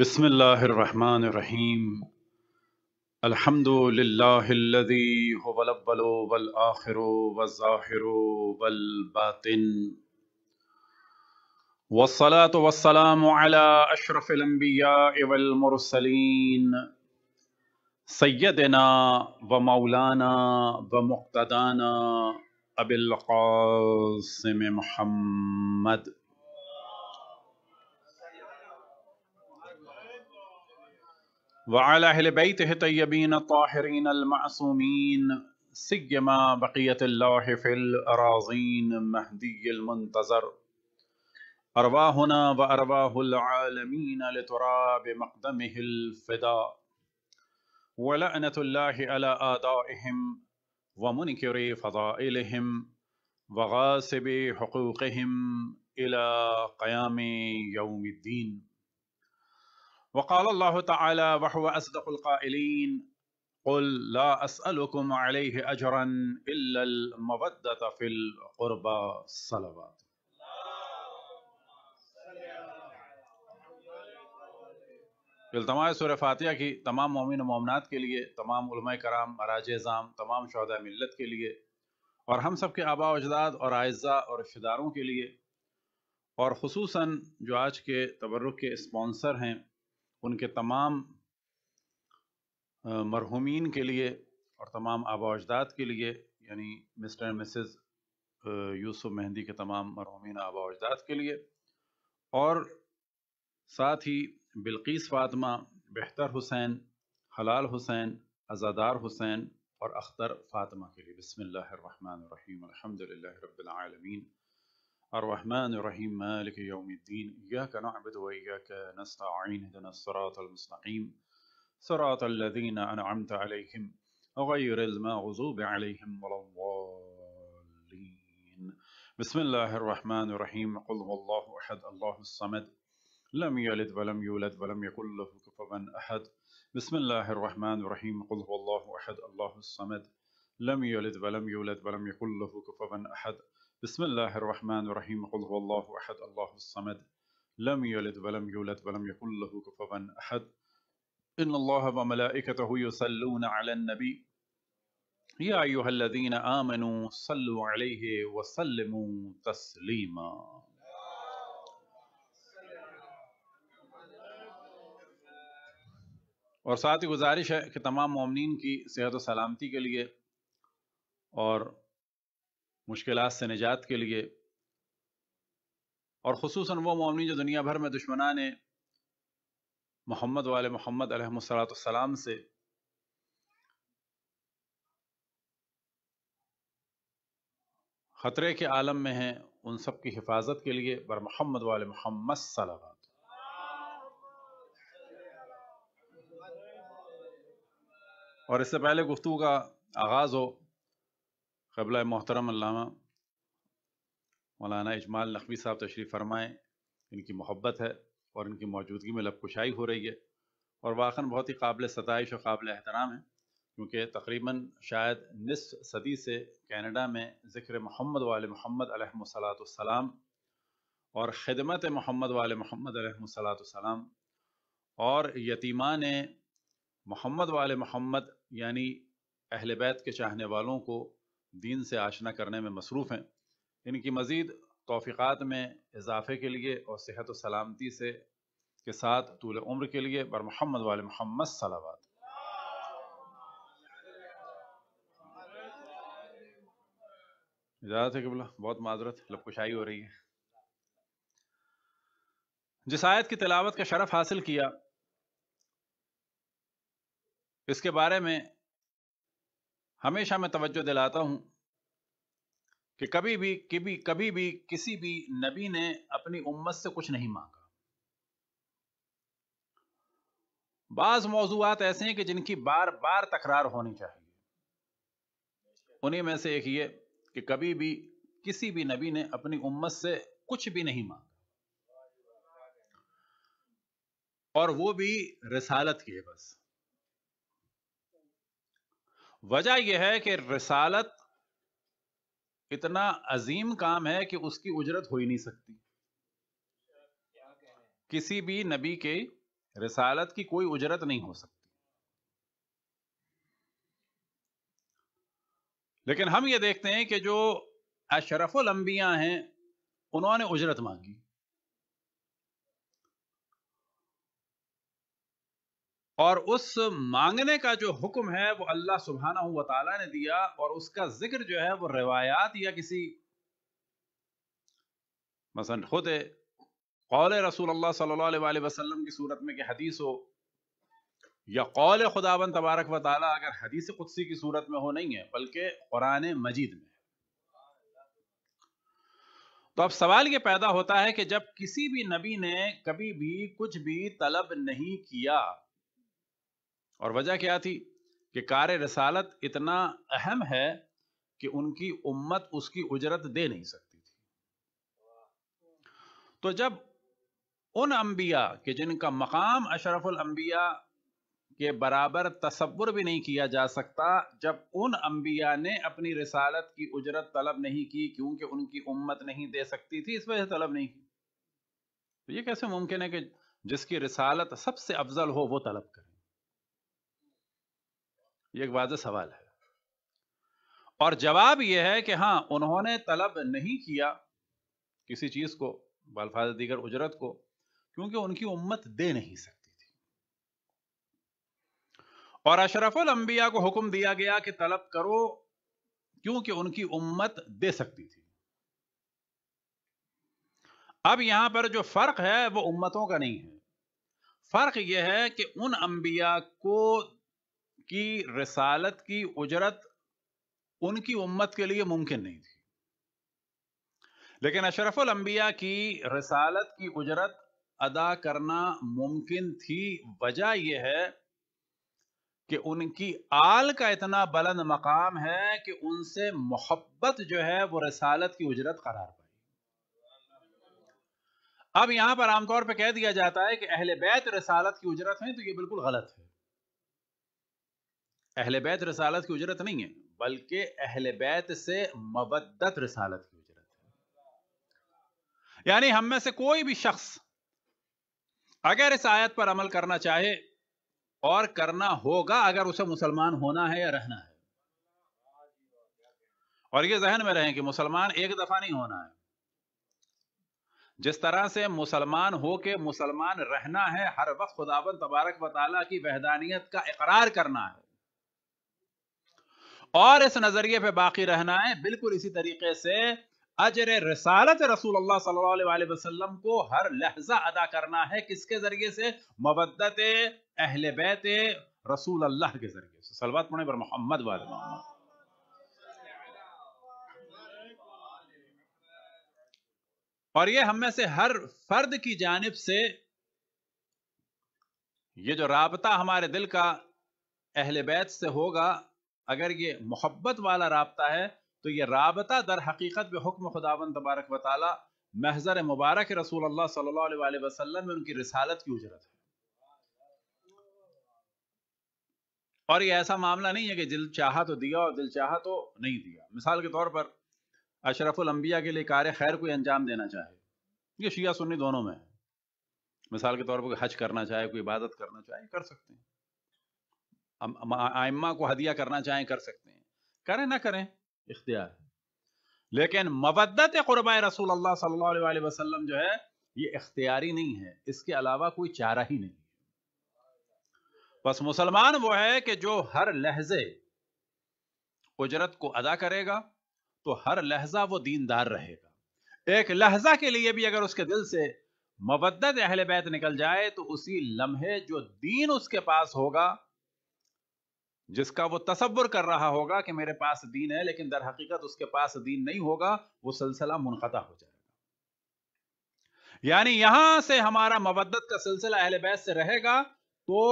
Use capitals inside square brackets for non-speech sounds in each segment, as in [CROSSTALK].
बिस्मिल्लाहिर्रहमानिर्रहीम अल्हम्दुलिल्लाहिल्लज़ी हुवलब्बलो वल व मौलाना व मुक्तदाना अबिल क़ासिम وعلى أهل بيته الطيبين الطاهرين المعصومين سيما بقية الله في الأراضين مهدي المنتظر أرواحنا وأرواح العالمين لتراب مقدمه الفداء ولعنة الله على آدائهم ومنكري فضائلهم وغاصب حقوقهم إلى قيام يوم الدين وقال الله تعالى وهو वह القائلين قل لا أسألكم عليه أجرا إلا المودة في القربى صلوات इल्तमाय सूर फातिहा की तमाम मोमिन मोमनात के लिए तमाम कराम मराज ज़ाम तमाम शहदा मिलत के लिए और हम सब के आबा अजदाद और आयज़ा और रिश्तेदारों के लिए और खसूस जो आज के तबर्रुक के स्पॉन्सर हैं उनके तमाम मरहुमीन के लिए और तमाम आबा अजदाद के लिए यानी Mr and Mrs Yusuf Mehndi के तमाम मरहूमिन आबा अजदाद के लिए और साथ ही बिल्किस फातमा बेहतर हुसैन हलाल हुसैन अज़ादार हुसैन और अख्तर फातमा के लिए बसमिल्लर रहीम अलहमदिल्ला الرحمن الرحيم مالك يوم الدين إياك نعبد وإياك نستعين اهدنا الصراط المستقيم صراط الذين أنعمت عليهم غير المغضوب عليهم ولا الضالين بسم الله الرحمن الرحيم قل هو الله أحد الله الصمد لم يلد ولم يولد ولم يكن له كفوا أحد بسم الله الرحمن الرحيم قل هو الله أحد الله الصمد لم يلد ولم يولد ولم يكن له كفوا أحد بسم الله الرحمن الرحيم قل هو الله أحد الله الصمد لم يلد ولم يولد ولم يكن له كفوا أحد إن الله وملائكته يصلون على النبي يا أيها الذين آمنوا صلوا عليه وسلموا تسليما और साथ ही गुजारिश है कि तमाम ममनिन की सेहत व सलामती के लिए और मुश्किल से निजात के लिए और खसूस वो मामनी जो दुनिया भर में दुश्मना ने मोहम्मद वाले मोहम्मद अलहमसलाम से ख़तरे के आलम में हैं उन सब की हिफाजत के लिए बर मोहम्मद वाले मोहम्मद सलावत और इससे पहले गुफ्तु का आगाज़ हो कबला मोहतरम मौलाना इजमाल नकवी साहब तशरीफ़ फरमाएँ इनकी मोहब्बत है और इनकी मौजूदगी में लबकुशाई हो रही है और वाखन बहुत ही काबिल सतश और काबिल एहतराम है क्योंकि तकरीबन शायद निसफ़ सदी से कैनेडा में ज़िक्र महमद वाल महमद सलाम और ख़दमत महमद वाल महमद सलाम और यतीमान महमद वाल महमद यानी अहल बैत के चाहने वालों को दीन से आशना करने में मसरूफ़ हैं इनकी मज़ीद तोफ़ीक़ात में इजाफ़े के लिए और सेहत व सलामती से के साथ तूल उम्र के लिए बर महमद वाल महम्मद सलावाद इजाज़त है कि बोला बहुत माजरत लबकुशाई हो रही है जिस आयत की तलावत का शरफ हासिल किया इसके बारे में हमेशा मैं तवज्जो दिलाता हूं कि कभी भी कभी कभी भी किसी भी नबी ने अपनी उम्मत से कुछ नहीं मांगा बाज़ मौजूद ऐसे हैं कि जिनकी बार बार तकरार होनी चाहिए उन्हीं में से एक ये कि कभी भी किसी भी नबी ने अपनी उम्मत से कुछ भी नहीं मांगा और वो भी रसालत की है बस वजह यह है कि रसालत इतना अजीम काम है कि उसकी उजरत हो ही नहीं सकती किसी भी नबी के रसालत की कोई उजरत नहीं हो सकती लेकिन हम ये देखते हैं कि जो अशरफुल अंबिया हैं उन्होंने उजरत मांगी और उस मांगने का जो हुक्म है वो अल्लाह सुबहाना तला ने दिया और उसका जिक्र जो है वो रिवायात या किसी मसन खुद कौल रसूल अल्लाह सल्लल्लाहु वसलम की सूरत में कि हदीस हो या कौल खुदाबन तबारक व ताली अगर हदीस कुदसी की सूरत में हो नहीं है बल्कि कुरान मजीद में तो अब सवाल ये पैदा होता है कि जब किसी भी नबी ने कभी भी कुछ भी तलब नहीं किया और वजह क्या थी कि कार रसालत इतना अहम है कि उनकी उम्मत उसकी उजरत दे नहीं सकती थी तो जब उन अंबिया के जिनका मकाम अशरफुल अंबिया के बराबर तस्वुर भी नहीं किया जा सकता जब उन अंबिया ने अपनी रसालत की उजरत तलब नहीं की क्योंकि उनकी उम्मत नहीं दे सकती थी इस वजह से तलब नहीं की तो ये कैसे मुमकिन है कि जिसकी रसालत सबसे अफजल हो वो तलब करें ये एक वाज सवाल है और जवाब यह है कि हाँ उन्होंने तलब नहीं किया किसी चीज को बालफाज दीगर उजरत को क्योंकि उनकी उम्मत दे नहीं सकती थी और अशरफुल अंबिया को हुक्म दिया गया कि तलब करो क्योंकि उनकी उम्मत दे सकती थी अब यहां पर जो फर्क है वो उम्मतों का नहीं है फर्क यह है कि उन अंबिया को कि रसालत की उजरत उनकी उम्मत के लिए मुमकिन नहीं थी लेकिन अशरफुल अंबिया की रसालत की उजरत अदा करना मुमकिन थी वजह यह है कि उनकी आल का इतना बुलंद मकाम है कि उनसे मोहब्बत जो है वो रसालत की उजरत करार पाई अब यहां पर आमतौर पर कह दिया जाता है कि अहले बैत रसालत की उजरत है तो ये बिल्कुल गलत है अहल बैत रसालत की उजरत नहीं है बल्कि अहल बैत से मवदत रसालत की उजरत है यानी हम में से कोई भी शख्स अगर इस आयत पर अमल करना चाहे और करना होगा अगर उसे मुसलमान होना है या रहना है और ये जहन में रहें कि मुसलमान एक दफा नहीं होना है जिस तरह से मुसलमान हो के मुसलमान रहना है हर वक्त खुदाबंद तबारक वाली की वहदानियत का इकरार करना है और इस नजरिए पे बाकी रहना है बिल्कुल इसी तरीके से अजर रसालत रसूल अल्लाह सल्लल्लाहु वसल्लम को हर लहजा अदा करना है किसके जरिए से मबदत अहल बैत रसूल अल्लाह के जरिए से सलवात पढ़ने पर मोहम्मद वाल मोहम्मद और ये हम में से हर फर्द की जानब से ये जो राबता हमारे दिल का अहल बैत से होगा अगर ये मोहब्बत वाला रबता है तो ये रबता दर हकीकत में हुक्म खुदावन तबारक वाली महजर मुबारक रसूल अल्लाह सल्लल्लाहु अलैहि वसल्लम में उनकी रिसालत की उजरत है और ये ऐसा मामला नहीं है कि दिल चाह तो दिया और दिल चाह तो नहीं दिया मिसाल के तौर पर अम्बिया के लिए कार खैर कोई अंजाम देना चाहे ये शिया सुन्नी दोनों में है मिसाल के तौर पर हज करना चाहे कोई इबादत करना चाहे कर सकते हैं आइम्मा को हदिया करना चाहें कर सकते हैं करें ना करें इख्तियार लेकिन मवदत क़ुरब रसूल अल्लाह सल्लल्लाहु अलैहि वसल्लम जो है ये इख्तियारी नहीं है इसके अलावा कोई चारा ही नहीं बस मुसलमान वो है कि जो हर लहजे उजरत को अदा करेगा तो हर लहजा वो दीनदार रहेगा एक लहजा के लिए भी अगर उसके दिल से मवदत अहल बैत निकल जाए तो उसी लम्हे जो दीन उसके पास होगा जिसका वो तस्वुर कर रहा होगा कि मेरे पास दीन है लेकिन दर हकीकत उसके पास दीन नहीं होगा वो सिलसिला मुनखता हो जाएगा यानी यहां से हमारा मवदत का सिलसिला अहल बैस से रहेगा तो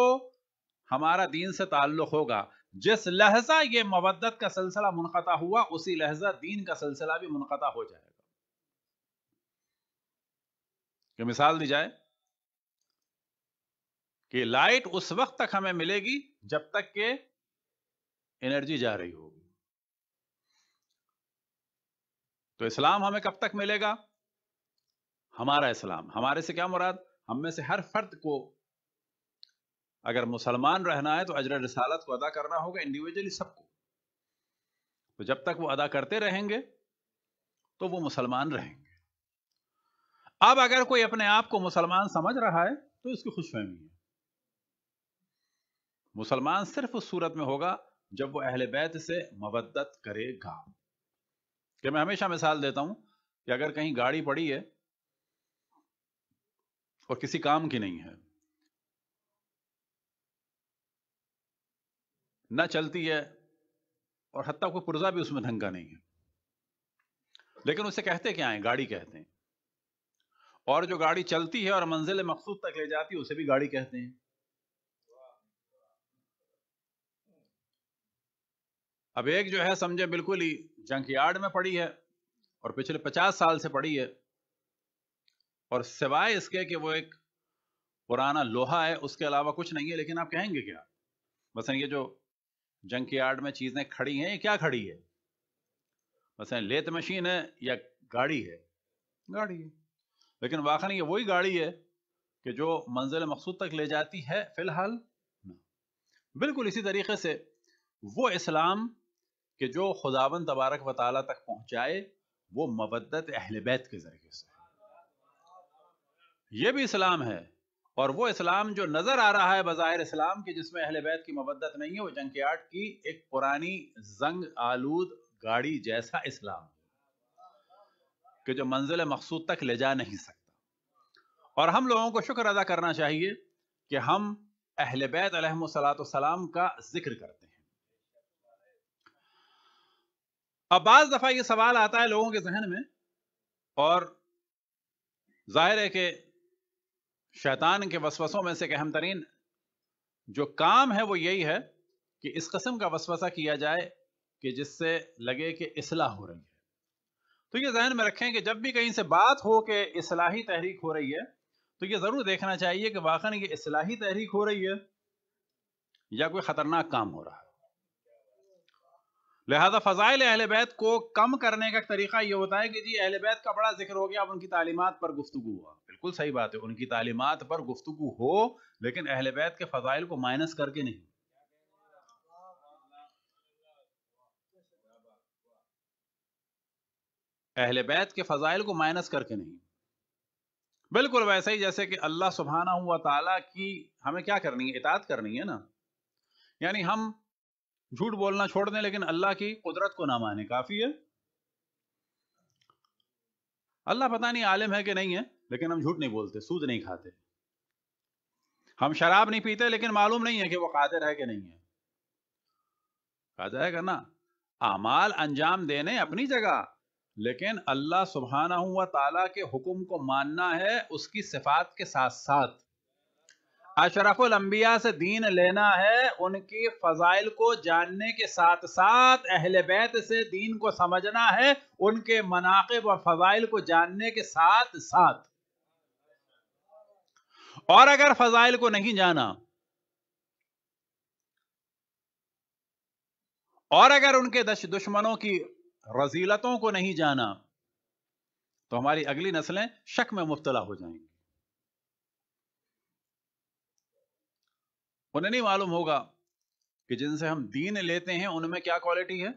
हमारा दीन से ताल्लुक होगा जिस लहजा ये मवदत का सिलसिला मुनखता हुआ उसी लहजा दीन का सिलसिला भी मुनखता हो जाएगा कि मिसाल दी जाए कि लाइट उस वक्त तक हमें मिलेगी जब तक के एनर्जी जा रही होगी तो इस्लाम हमें कब तक मिलेगा हमारा इस्लाम हमारे से क्या मुराद हम में से हर फर्द को अगर मुसलमान रहना है तो अजर रसालत को अदा करना होगा इंडिविजुअली सबको तो जब तक वो अदा करते रहेंगे तो वो मुसलमान रहेंगे अब अगर कोई अपने आप को मुसलमान समझ रहा है तो इसकी खुशफहमी है मुसलमान सिर्फ उस सूरत में होगा जब वो अहल बैत से मवदत करेगा कि मैं हमेशा मिसाल देता हूं कि अगर कहीं गाड़ी पड़ी है और किसी काम की नहीं है ना चलती है और हत्या कोई पुर्जा भी उसमें ढंग का नहीं है लेकिन उसे कहते क्या है गाड़ी कहते हैं और जो गाड़ी चलती है और मंजिल मकसूद तक ले जाती है उसे भी गाड़ी कहते हैं अब एक जो है समझे बिल्कुल ही जंक यार्ड में पड़ी है और पिछले पचास साल से पड़ी है और सिवाय इसके कि वो एक पुराना लोहा है उसके अलावा कुछ नहीं है लेकिन आप कहेंगे क्या बस ये जो जंक यार्ड में चीज़ें खड़ी हैं ये क्या खड़ी है बस लेत मशीन है या गाड़ी है गाड़ी है लेकिन वाकन ये वही गाड़ी है कि जो मंजिल मकसूद तक ले जाती है फिलहाल बिल्कुल इसी तरीके से वो इस्लाम कि जो खुदावन तबारक व ताली तक पहुंचाए वो मबदत अहल बैत के जरिए से ये भी इस्लाम है और वो इस्लाम जो नज़र आ रहा है बाहिर इस्लाम की जिसमें अहल बैत की मबदत नहीं है वो आर्ट की एक पुरानी जंग आलूद गाड़ी जैसा इस्लाम कि जो मंजिल मकसूद तक ले जा नहीं सकता और हम लोगों को शुक्र अदा करना चाहिए कि हम अहल बैत सलाम का जिक्र करते हैं अब बाज दफा ये सवाल आता है लोगों के जहन में और जाहिर है कि शैतान के वसवसों में से एक अहम तरीन जो काम है वो यही है कि इस कस्म का वसवसा किया जाए कि जिससे लगे कि इसलाह हो रही है तो ये जहन में रखें कि जब भी कहीं से बात हो कि इसलाही तहरीक हो रही है तो ये ज़रूर देखना चाहिए कि वाकई ये इसलाही तहरीक हो रही है या कोई ख़तरनाक काम हो रहा है लिहाजा फ़ज़ाइल अहल बैत को कम करने का तरीका ये होता है कि जी अहल बैत का बड़ा जिक्र हो गया अब उनकी तालीमत पर गुफ्तु हुआ बिल्कुल सही बात है उनकी तालीमत पर गुफ्तु हो लेकिन अहल बैत के फ़ज़ाइल को माइनस करके नहीं अहल बैत के फ़ज़ाइल को माइनस करके नहीं बिल्कुल वैसे ही जैसे कि अल्लाह सुबहाना हुआ ताला की हमें क्या करनी है इतात करनी है ना यानी हम झूठ बोलना छोड़ दें लेकिन अल्लाह की कुदरत को ना माने काफ़ी है अल्लाह पता नहीं आलिम है कि नहीं है लेकिन हम झूठ नहीं बोलते सूद नहीं खाते हम शराब नहीं पीते लेकिन मालूम नहीं है कि वो कादिर है कि नहीं है कहा है ना अमाल अंजाम देने अपनी जगह लेकिन अल्लाह सुबहाना हुआ ताला के हुक्म को मानना है उसकी सिफात के साथ साथ अंबिया से दीन लेना है उनकी फजाइल को जानने के साथ साथ अहल बैत से दीन को समझना है उनके मनाकब और फजाइल को जानने के साथ साथ और अगर फजाइल को नहीं जाना और अगर उनके दश दुश्मनों की रजीलतों को नहीं जाना तो हमारी अगली नस्लें शक में मुबतला हो जाएंगी उन्हें नहीं मालूम होगा कि जिनसे हम दीन लेते हैं उनमें क्या क्वालिटी है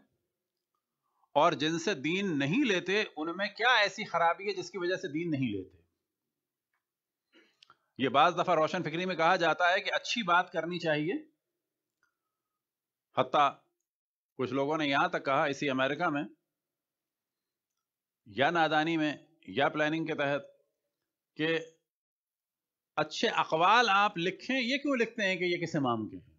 और जिनसे दीन नहीं लेते उनमें क्या ऐसी खराबी है जिसकी वजह से दीन नहीं लेते ये बाज दफा रोशन फिक्री में कहा जाता है कि अच्छी बात करनी चाहिए हत्ता कुछ लोगों ने यहां तक कहा इसी अमेरिका में या नादानी में या प्लानिंग के तहत कि अच्छे अकवाल आप लिखें ये क्यों लिखते हैं कि ये किस इमाम के हैं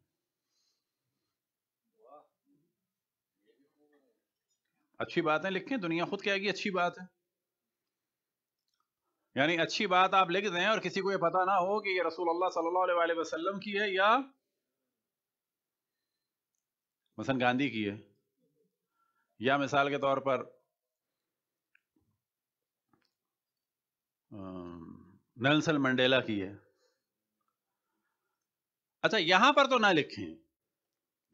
अच्छी बातें लिखें दुनिया खुद कहेगी अच्छी बात है यानी अच्छी बात आप लिख दें और किसी को ये पता ना हो कि ये रसूल अल्लाह सल्लल्लाहु अलैहि वसल्लम की है या मसन गांधी की है या मिसाल के तौर पर आ, नेल्सन मंडेला की है अच्छा यहां पर तो ना लिखें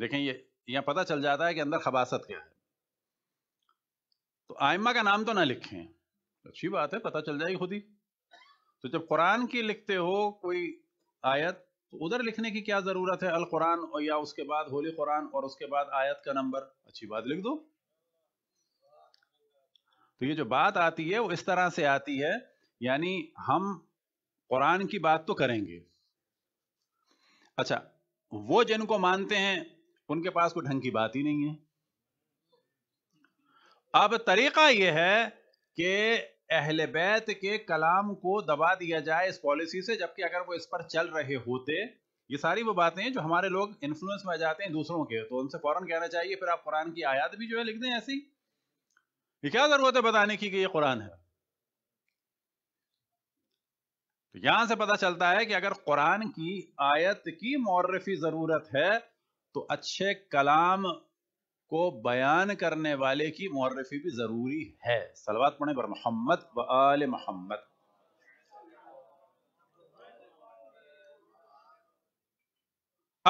देखें ये यहां पता चल जाता है कि अंदर खबासत क्या है तो आयमा का नाम तो ना लिखें अच्छी बात है पता चल जाएगी खुद ही तो जब कुरान की लिखते हो कोई आयत तो उधर लिखने की क्या ज़रूरत है अल कुरान और या उसके बाद होली कुरान और उसके बाद आयत का नंबर अच्छी बात लिख दो तो ये जो बात आती है वो इस तरह से आती है यानी हम कुरान की बात तो करेंगे अच्छा वो जिनको मानते हैं उनके पास कोई ढंग की बात ही नहीं है अब तरीका यह है कि अहल बैत के कलाम को दबा दिया जाए इस पॉलिसी से जबकि अगर वो इस पर चल रहे होते ये सारी वो बातें हैं जो हमारे लोग इन्फ्लुएंस में आ जाते हैं दूसरों के तो उनसे फौरन कहना चाहिए फिर आप कुरान की आयात भी जो है लिख दें ऐसी ये क्या जरूरत है बताने की कि ये कुरान है तो यहां से पता चलता है कि अगर कुरान की आयत की मौरफी ज़रूरत है तो अच्छे कलाम को बयान करने वाले की मौरफी भी ज़रूरी है सलवात पढ़े पर मोहम्मद व आल मोहम्मद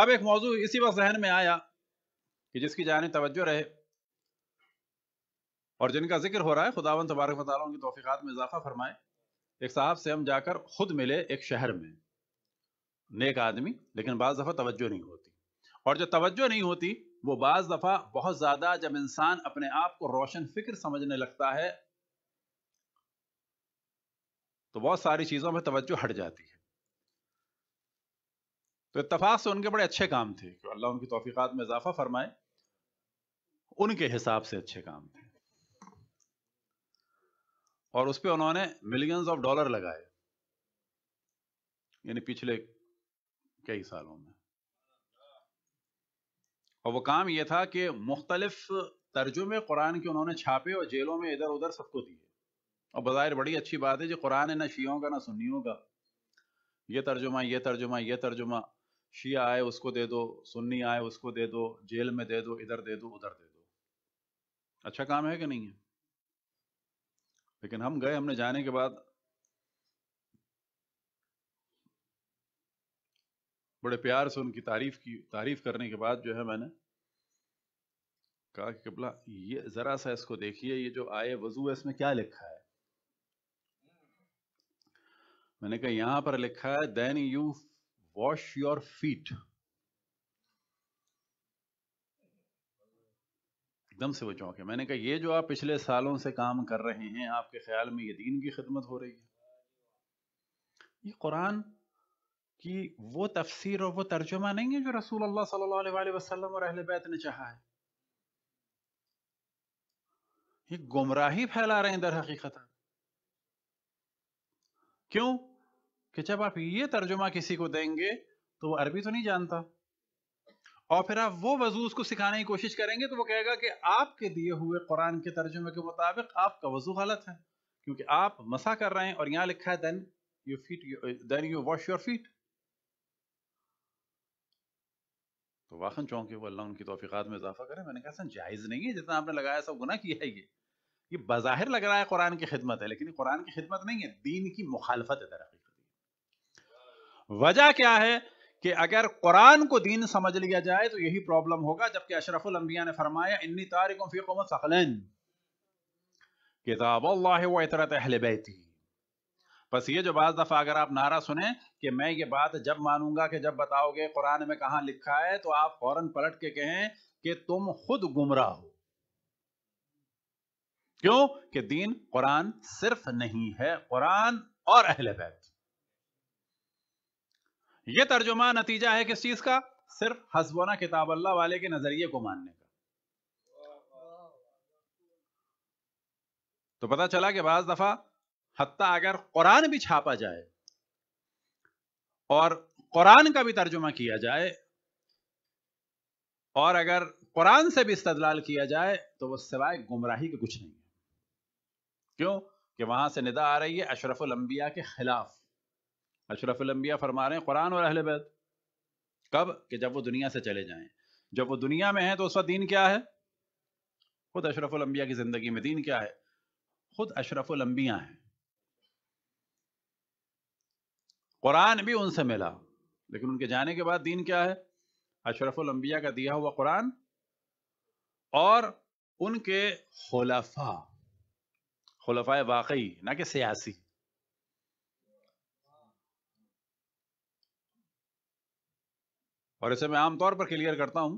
अब एक मौजू इसी वक्त जहन में आया कि जिसकी जान तवज्जो रहे और जिनका जिक्र हो रहा है खुदावन तबारक मतलब की तोफ़ीक़ात में इजाफा फरमाए एक साहब से हम जाकर खुद मिले एक शहर में नेक आदमी लेकिन बाज दफ़ा तवज्जो नहीं होती और जो तवज्जो नहीं होती वो बाज दफ़ा बहुत ज़्यादा जब इंसान अपने आप को रोशन फिक्र समझने लगता है तो बहुत सारी चीज़ों में तवज्जो हट जाती है तो इतफाक़ से उनके बड़े अच्छे काम थे अल्लाह उनकी तोफ़ीक़ात में इजाफ़ा फरमाए उनके हिसाब से अच्छे काम थे और उस पर उन्होंने मिलियंस ऑफ डॉलर लगाए यानी पिछले कई सालों में और वो काम ये था कि मुख्तलिफ तर्जुमे कुरान के उन्होंने छापे और जेलों में इधर उधर सबको दिए और बाहर बड़ी अच्छी बात है जो कुरान है ना शियों का ना सुन्नियों का ये तर्जुमा ये तर्जुमा ये तर्जुमा शिया आए उसको दे दो सुन्नी आए उसको दे दो जेल में दे दो इधर दे दो उधर दे दो अच्छा काम है कि नहीं है लेकिन हम गए हमने जाने के बाद बड़े प्यार से उनकी तारीफ की तारीफ करने के बाद जो है मैंने कहा कि कबला ये जरा सा इसको देखिए ये जो आए वजू है इसमें क्या लिखा है मैंने कहा यहां पर लिखा है then you wash your feet एकदम से वो चौंके मैंने कहा ये जो आप पिछले सालों से काम कर रहे हैं आपके ख्याल में ये दीन की खिदमत हो रही है ये कुरान की वो तफसीर और वो तर्जुमा नहीं है जो रसूल अल्लाह सल्लल्लाहु अलैहि वसल्लम और अहले बैत ने चाहा है ये गुमराही फैला रहे हैं दर हकीकत क्यों कि जब आप ये तर्जुमा किसी को देंगे तो वो अरबी तो नहीं जानता और फिर आप वो वजू उसको सिखाने की कोशिश करेंगे तो वो कहेगा कि आपके दिए हुए कुरान के तर्जुमे के मुताबिक आपका वजू गलत है क्योंकि आप मसा कर रहे हैं और यहाँ लिखा है then you feet then you wash your feet तो वाखन चौंके वो अल्लाह उनकी तोफ़ीक़ात में इजाफा करें मैंने कहा सर जायज़ नहीं है जितना आपने लगाया सब गुना किया है ये ये बाहिर लग रहा है कुरान की खिदमत है लेकिन कुरान की खिदमत नहीं है दीन की मुखालफत है दरअसल वजह क्या है कि अगर कुरान को दीन समझ लिया जाए तो यही प्रॉब्लम होगा जबकि अशरफुल अंबिया ने फरमाया इन्नी तारिक सकलन किताब अल्लाह वतरत अहल बैती बस ये जो बाज़ दफ़ा अगर आप नारा सुने कि मैं ये बात जब मानूंगा कि जब बताओगे कुरान में कहा लिखा है तो आप फौरन पलट के कहें कि तुम खुद गुमराह हो क्यों कि दीन कुरान सिर्फ नहीं है कुरान और अहल बैत यह तर्जुमा नतीजा है किस चीज का सिर्फ हसबोना किताब अल्लाह वाले के नजरिए को मानने का तो पता चला कि बाज दफा हती अगर कुरान भी छापा जाए और कुरान का भी तर्जुमा किया जाए और अगर कुरान से भी इस्तलाल किया जाए तो वह सिवाय गुमराही के कुछ नहीं है क्यों कि वहां से निदा आ रही है अशरफुल अंबिया के खिलाफ अशरफुलंबिया फरमा रहे हैं कुरान और अहल बैत कब कि जब वो दुनिया से चले जाएं जब वो दुनिया में है तो उसका दीन क्या है खुद अशरफुलंबिया की ज़िंदगी में दीन क्या है खुद अशरफुलंबिया हैं कुरान भी उनसे मिला लेकिन उनके जाने के बाद दीन क्या है अशरफुलंबिया का दिया हुआ कुरान और उनके खलफा खलफा वाकई ना कि सियासी और इसे मैं आमतौर पर क्लियर करता हूँ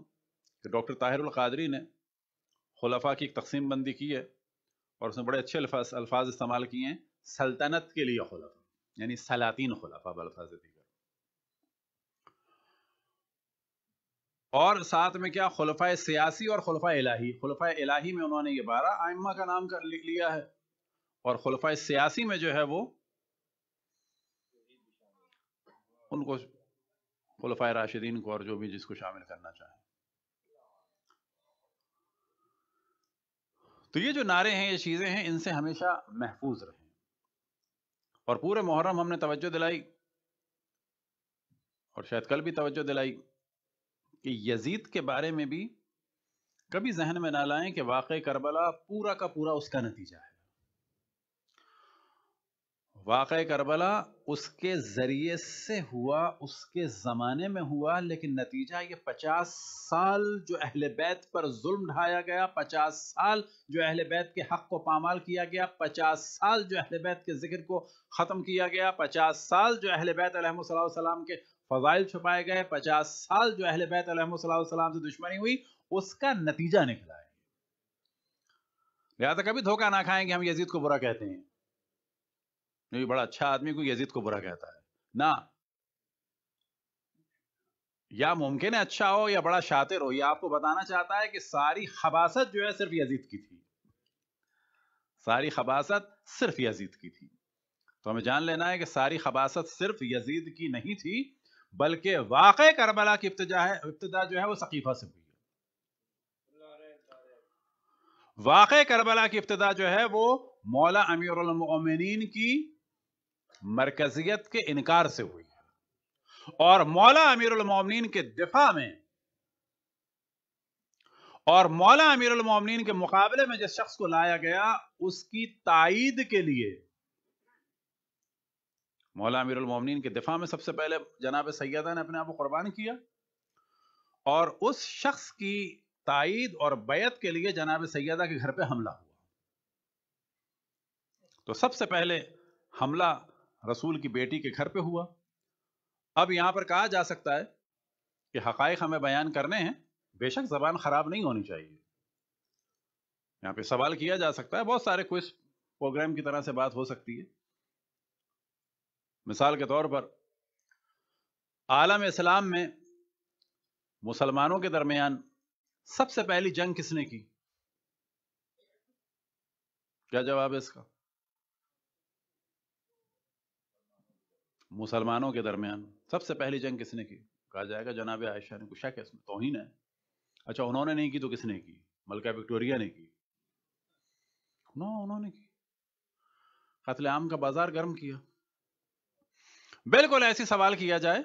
कि डॉक्टर ताहिरुल कादरी ने खलफा की एक तकसीम बंदी की है और उसने बड़े अच्छे अल्फाज अल्फाज इस्तेमाल किए हैं सल्तनत के लिए खलफा यानी सलातीन खलफा बल्फाज दीगर और साथ में क्या खलफा सियासी और खलफा इलाही खलफा इलाही में उन्होंने ये बारह आयमा का नाम कर लिख लिया है और खलफा सियासी में जो है वो उनको खुलफा राशिदीन को और जो भी जिसको शामिल करना चाहे तो ये जो नारे हैं ये चीज़ें हैं इनसे हमेशा महफूज रहे और पूरे मुहर्रम हमने तवज्जो दिलाई और शायद कल भी तवज्जो दिलाई कि यजीद के बारे में भी कभी जहन में ना लाएं कि वाकई करबला पूरा का पूरा उसका नतीजा है वाक़ करबला उसके ज़रिए से हुआ उसके ज़माने में हुआ लेकिन नतीजा ये पचास साल जो अहल बैत पर जुल्म ढाया गया पचास साल जो अहल बैत के हक़ को पामाल किया गया पचास साल जो अहल बैत के ज़िक्र को ख़त्म किया गया पचास साल जो अहल बैत सलाम के फ़जाइल छुपाए गए पचास साल जो अहल बैत सलाम से दुश्मनी हुई उसका नतीजा निकला है लिहाजा कभी धोखा ना खाएंगे हम यजीद को बुरा कहते हैं नहीं बड़ा अच्छा आदमी को यजीद को बुरा कहता है ना या मुमकिन है अच्छा हो या बड़ा शातिर हो या आपको बताना चाहता है कि सारी खबासत जो है सिर्फ यजीद की थी सारी खबासत सिर्फ यजीद की थी तो हमें जान लेना है कि सारी खबासत सिर्फ यजीद की नहीं थी बल्कि वाक़ करबला की इब्तजा है इब्तदा जो है वो सकीफ़ा से हुई है वाक़ करबला की इब्तदा जो है वो मौला अमीर की मरकजियत के इनकार से हुई और मौला अमीरमिन के दिफा में और मौला अमीरमिन के मुकाबले में जिस शख्स को लाया गया उसकी ताइद के लिए मौला अमीरमिन के दिफा में सबसे पहले जनाब सैदा ने अपने आप को कुर्बान किया और उस शख्स की ताइद और बैत के लिए जनाब सैदा के घर पे हमला हुआ तो सबसे पहले हमला रसूल की बेटी के घर पे हुआ अब यहाँ पर कहा जा सकता है कि हक़ हमें बयान करने हैं बेशक ज़बान ख़राब नहीं होनी चाहिए यहाँ पे सवाल किया जा सकता है बहुत सारे क्विज प्रोग्राम की तरह से बात हो सकती है मिसाल के तौर पर आलम इस्लाम में मुसलमानों के दरमियान सबसे पहली जंग किसने की क्या जवाब है इसका मुसलमानों के दरमियान सबसे पहली जंग किसने की कहा जाएगा जनाब आयशा ने पूछा क्या इसमें तोहिन है अच्छा उन्होंने नहीं की तो किसने की मलका विक्टोरिया ने की उन्होंने की कतले आम का बाजार गर्म किया बिल्कुल ऐसी सवाल किया जाए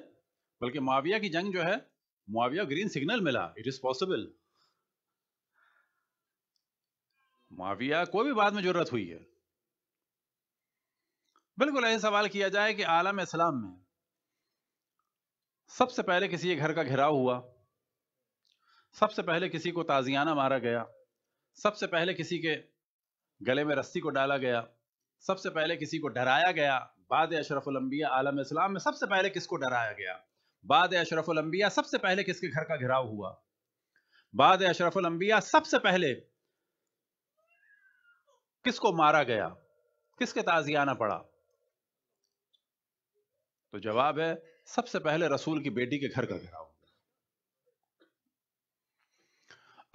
बल्कि माविया की जंग जो है मुआविया ग्रीन सिग्नल मिला इट इज पॉसिबल माविया को भी बाद में जरूरत हुई है बिल्कुल ऐसे सवाल किया जाए कि आलम इस्लाम में सबसे पहले किसी के घर का घिराव हुआ सबसे पहले किसी को ताजियाना मारा गया सबसे पहले किसी के गले में रस्सी को डाला गया सबसे पहले किसी को डराया गया बाद अशरफुलंबिया आलम इस्लाम में सबसे पहले किसको डराया गया बाद अशरफुलंबिया सबसे पहले किसके घर का घिराव हुआ बाद अशरफुलंबिया सबसे पहले किसको मारा गया किसके ताजियाना पड़ा तो जवाब है सबसे पहले रसूल की बेटी के घर का घेराव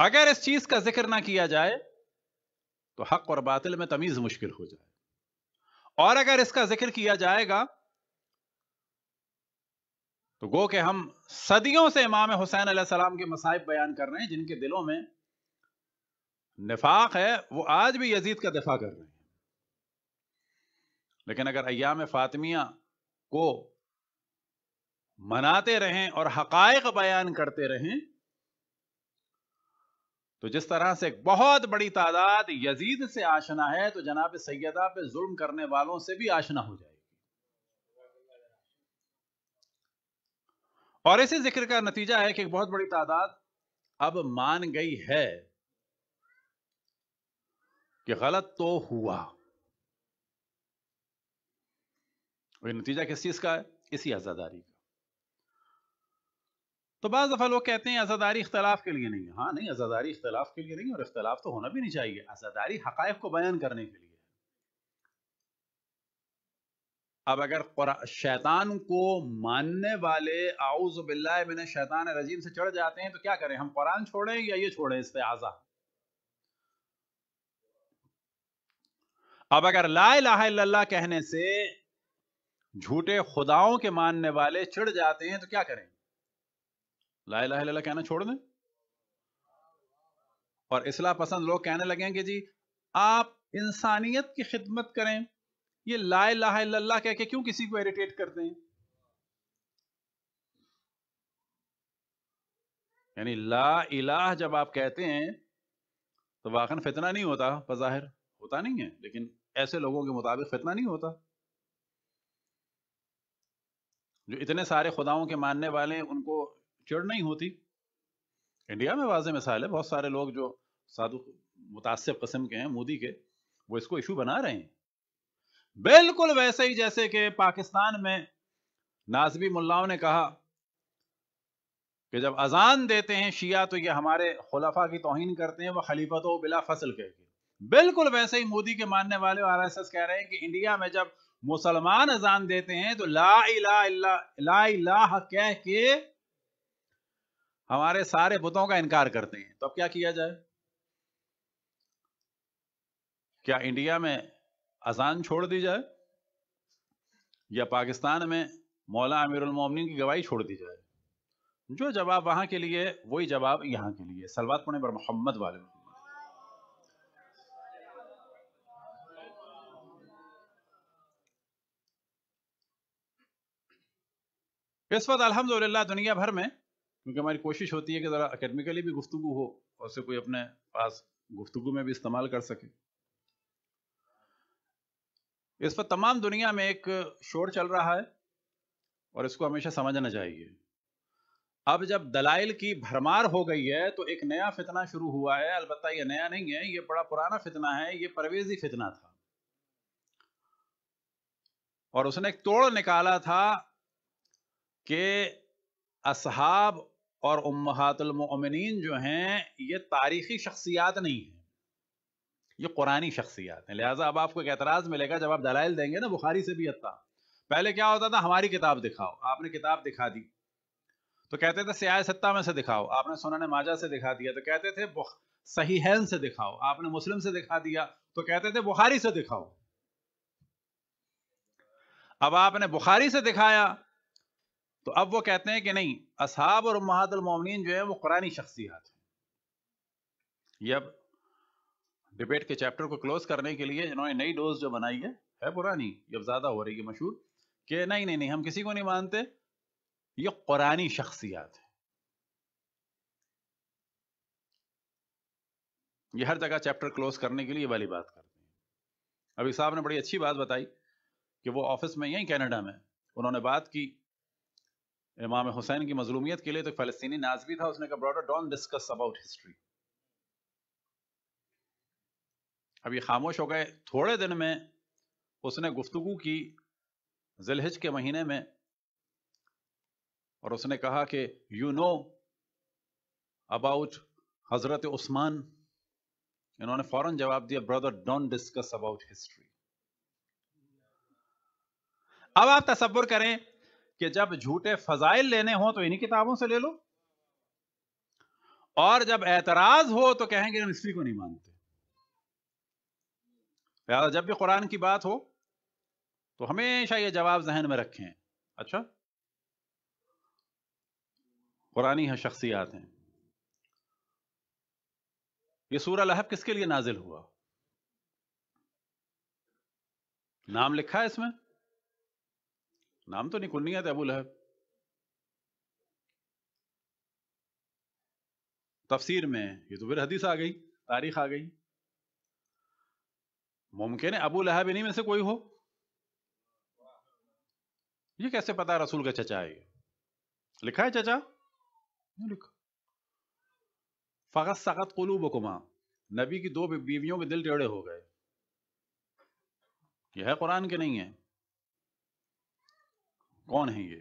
अगर इस चीज का जिक्र ना किया जाए तो हक और बातिल में तमीज मुश्किल हो जाए और अगर इसका जिक्र किया जाएगा तो गो के हम सदियों से इमाम हुसैन सलाम के मसाइब बयान कर रहे हैं जिनके दिलों में निफाक है वो आज भी यजीद का दिफा कर रहे हैं लेकिन अगर अयाम फातमिया को मनाते रहें और हकायक बयान करते रहें तो जिस तरह से एक बहुत बड़ी तादाद यजीद से आशना है तो जनाब सैदा पे जुल्म करने वालों से भी आशना हो जाएगी और इसी जिक्र का नतीजा है कि एक बहुत बड़ी तादाद अब मान गई है कि गलत तो हुआ ये नतीजा किस चीज़ का है इसी आज़ादारी का तो बाज दफ़ा लोग कहते हैं आज़ादारी इख्तलाफ के लिए नहीं है हाँ नहीं आज़ादारी इख्तलाफ के लिए नहीं और इख्तलाफ तो होना भी नहीं चाहिए आज़ादारी हक़ को बयान करने के लिए अब अगर शैतान को मानने वाले आउज बिल्ला शैतान रजीम से चढ़ जाते हैं तो क्या करें हम कुरान छोड़ें या ये छोड़ें इस आजा अब अगर ला इलाहा कहने से झूठे खुदाओं के मानने वाले चिड़ जाते हैं तो क्या करें ला ला ला कहना छोड़ दें और इसला पसंद लोग कहने लगेंगे जी आप इंसानियत की खिदमत करें ये ला ला कह के क्यों किसी को इरिटेट करते हैं यानी ला इलाह जब आप कहते हैं तो वाकन फितना नहीं होता बज़ाहिर होता नहीं है लेकिन ऐसे लोगों के मुताबिक फितना नहीं होता जो इतने सारे खुदाओं के मानने वाले हैं उनको चिड़ नहीं होती इंडिया में वाज मिसाल है बहुत सारे लोग जो साधु मुतासब कस्म के हैं मोदी के वो इसको इशू बना रहे हैं बिल्कुल वैसे ही जैसे कि पाकिस्तान में नाजबी मुल्लाओं ने कहा कि जब अजान देते हैं शिया तो ये हमारे खुलाफा की तोहन करते हैं वह खलीफतों बिला फसल कह के बिल्कुल वैसे ही मोदी के मानने वाले आर एस एस कह रहे हैं कि इंडिया में जब मुसलमान अजान देते हैं तो ला इला इला, ला इलाह कह के हमारे सारे बुतों का इनकार करते हैं तो अब क्या किया जाए क्या इंडिया में अजान छोड़ दी जाए या पाकिस्तान में मौला उलमोमिन की गवाही छोड़ दी जाए जो जवाब वहां के लिए वही जवाब यहां के लिए सलवात पुणे पर मोहम्मद वाले इस वक्त अलहमदिल्ला दुनिया भर में क्योंकि हमारी कोशिश होती है कि ज़रा अकेडमिकली भी गुफ्तु हो और उसे कोई अपने पास गुफ्तु में भी इस्तेमाल कर सके इस पर तमाम दुनिया में एक शोर चल रहा है और इसको हमेशा समझना चाहिए अब जब दलाइल की भरमार हो गई है तो एक नया फितना शुरू हुआ है अलबत्त ये नया नहीं है ये बड़ा पुराना फितना है ये परवेजी फितना था और उसने एक तोड़ निकाला था कि असहाब और उम्मातमिन जो हैं ये तारीखी शख्सियात नहीं हैं ये कुरानी शख्सियात हैं लिहाजा अब आपको एक एतराज़ मिलेगा जब आप दलाइल देंगे ना बुखारी से भी हत्या पहले क्या होता था हमारी किताब दिखाओ आपने किताब दिखा दी तो कहते थे सियाह सत्ता में से दिखाओ आपने सोना ने माजा से दिखा दिया तो कहते थे सही हैन से दिखाओ आपने मुस्लिम से दिखा दिया तो कहते थे बुखारी से दिखाओ अब आपने बुखारी से दिखाया तो अब वो कहते हैं कि नहीं असहाब और महादल मोमिन जो है वो कुरानी शख्सियात हैं ये अब डिबेट के चैप्टर को क्लोज करने के लिए इन्होंने नई डोज जो बनाई है है पुरानी ये ज़्यादा हो रही है मशहूर कि नहीं नहीं नहीं हम किसी को नहीं मानते ये कुरानी शख्सियात है ये हर जगह चैप्टर क्लोज करने के लिए वाली बात करते हैं अभी साहब ने बड़ी अच्छी बात बताई कि वो ऑफिस में यहीं कैनेडा में उन्होंने बात की इमाम हुसैन की मजलूमियत के लिए तो फ़लस्तनी भी था उसने कहा brother don't discuss about history अब ये खामोश हो गए थोड़े दिन में उसने गुफ्तु की जिलहिज के महीने में और उसने कहा कि यू नो अबाउट हज़रत उस्मान इन्होंने फौरन जवाब दिया brother don't discuss about history अब आप तस्वुर करें कि जब झूठे फजाइल लेने हो तो इन्हीं किताबों से ले लो और जब एतराज हो तो कहेंगे हम इसी को नहीं मानते जब भी कुरान की बात हो तो हमेशा ये जवाब जहन में रखें अच्छा कुरानी है शख्सियात हैं ये सूरा लहब किसके लिए नाजिल हुआ नाम लिखा है इसमें नाम तो नहीं खुल नहीं अबू लहब तफसीर में ये तो फिर हदीस आ गई तारीख आ गई मुमकिन है अबू लहब इन्हीं में से कोई हो ये कैसे पता रसूल का चचा है लिखा है चचा नहीं लिखा फकत सकत कुलू बकुमा नबी की दो बीवियों के दिल टेढ़े हो गए यह है कुरान के नहीं है कौन है ये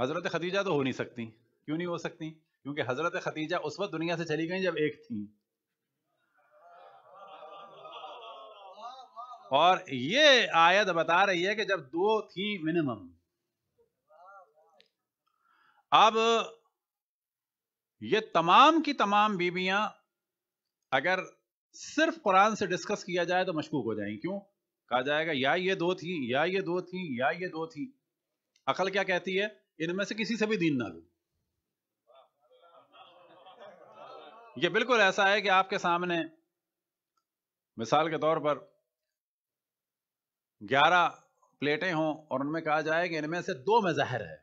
हज़रत खदीजा तो हो नहीं सकती क्यों नहीं हो सकती क्योंकि हज़रत खदीजा उस वक्त दुनिया से चली गई जब एक थी और ये आयत बता रही है कि जब दो थी मिनिमम अब ये तमाम की तमाम बीबियां अगर सिर्फ कुरान से डिस्कस किया जाए तो मशकूक हो जाएंगी क्यों कहा जाएगा या ये दो थी या ये दो थी या ये दो थी अकल क्या कहती है इनमें से किसी से भी दीन ना लो ये बिल्कुल ऐसा है कि आपके सामने मिसाल के तौर पर ग्यारह प्लेटें हों और उनमें कहा जाए कि इनमें से दो में जहर है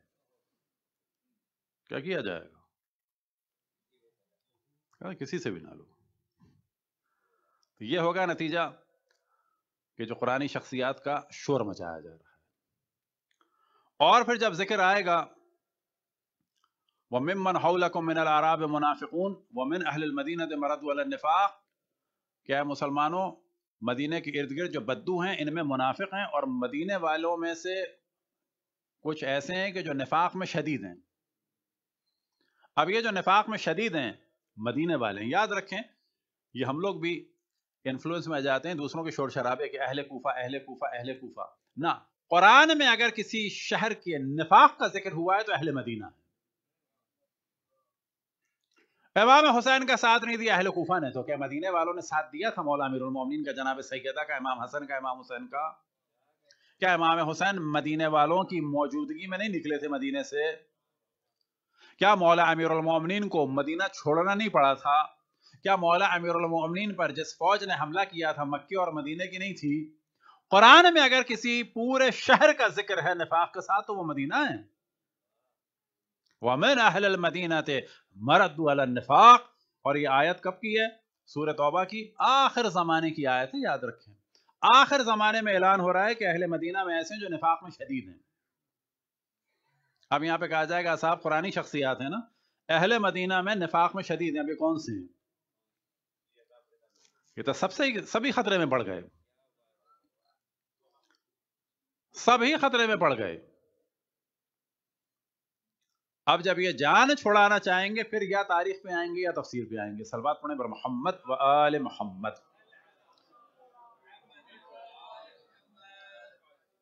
क्या किया जाएगा किसी से भी ना लो तो यह होगा नतीजा कि जो कुरानी शख्सियात का शोर मचाया जा रहा है और फिर जब जिक्र आएगा वमिन हौलकुम मिन मुनाफिकून वमिन अहलमदीन मरदनफ़ाक़ क्या है मुसलमानों मदीने के इर्द गिर्द जो बद्दू हैं इनमें मुनाफिक हैं और मदीने वालों में से कुछ ऐसे हैं कि जो निफाक में शदीद हैं अब ये जो निफाक में शदीद हैं मदीने वाले हैं याद रखें ये हम लोग भी इन्फ्लुएंस में आ जाते हैं दूसरों के शोर शराबे के अहले कूफा अहले कूफा अहले कूफा ना कुरान में अगर किसी शहर के नफाक का जिक्र हुआ है तो अहल मदीना इमाम हुसैन का साथ नहीं दिया अहल कूफा ने तो क्या मदीने वालों ने साथ दिया था मौला अमीरमिन का जनाब सैदा का इमाम हसन का इमाम हुसैन का क्या इमाम हुसैन मदीने वालों की मौजूदगी में नहीं निकले थे मदीने से क्या मौला अमीरमिन को मदीना छोड़ना नहीं पड़ा था क्या मौला अमीरमिन पर जिस फौज ने हमला किया था मक्के और मदीने की नहीं थी कुरान में अगर किसी पूरे शहर का जिक्र है निफाक के साथ तो वो मदीना है वमन अहल मदीना थे मरद नफाक और ये आयत कब की है सूरत तौबा की आखिर जमाने की आयत है याद रखें आखिर जमाने में ऐलान हो रहा है कि अहल मदीना में ऐसे हैं जो नफाक में शदीद हैं अब यहाँ पे कहा जाएगा साहब कुरानी शख्सियात है ना अहल मदीना में नफाक में शदीद हैं अभी कौन से हैं ये तो सबसे सभी खतरे में बढ़ गए सभी खतरे में पड़ गए अब जब ये जान छोड़ाना चाहेंगे फिर या तारीख पे आएंगे या तफसीर पे आएंगे सलवात पढ़े पर मोहम्मद व आल मोहम्मद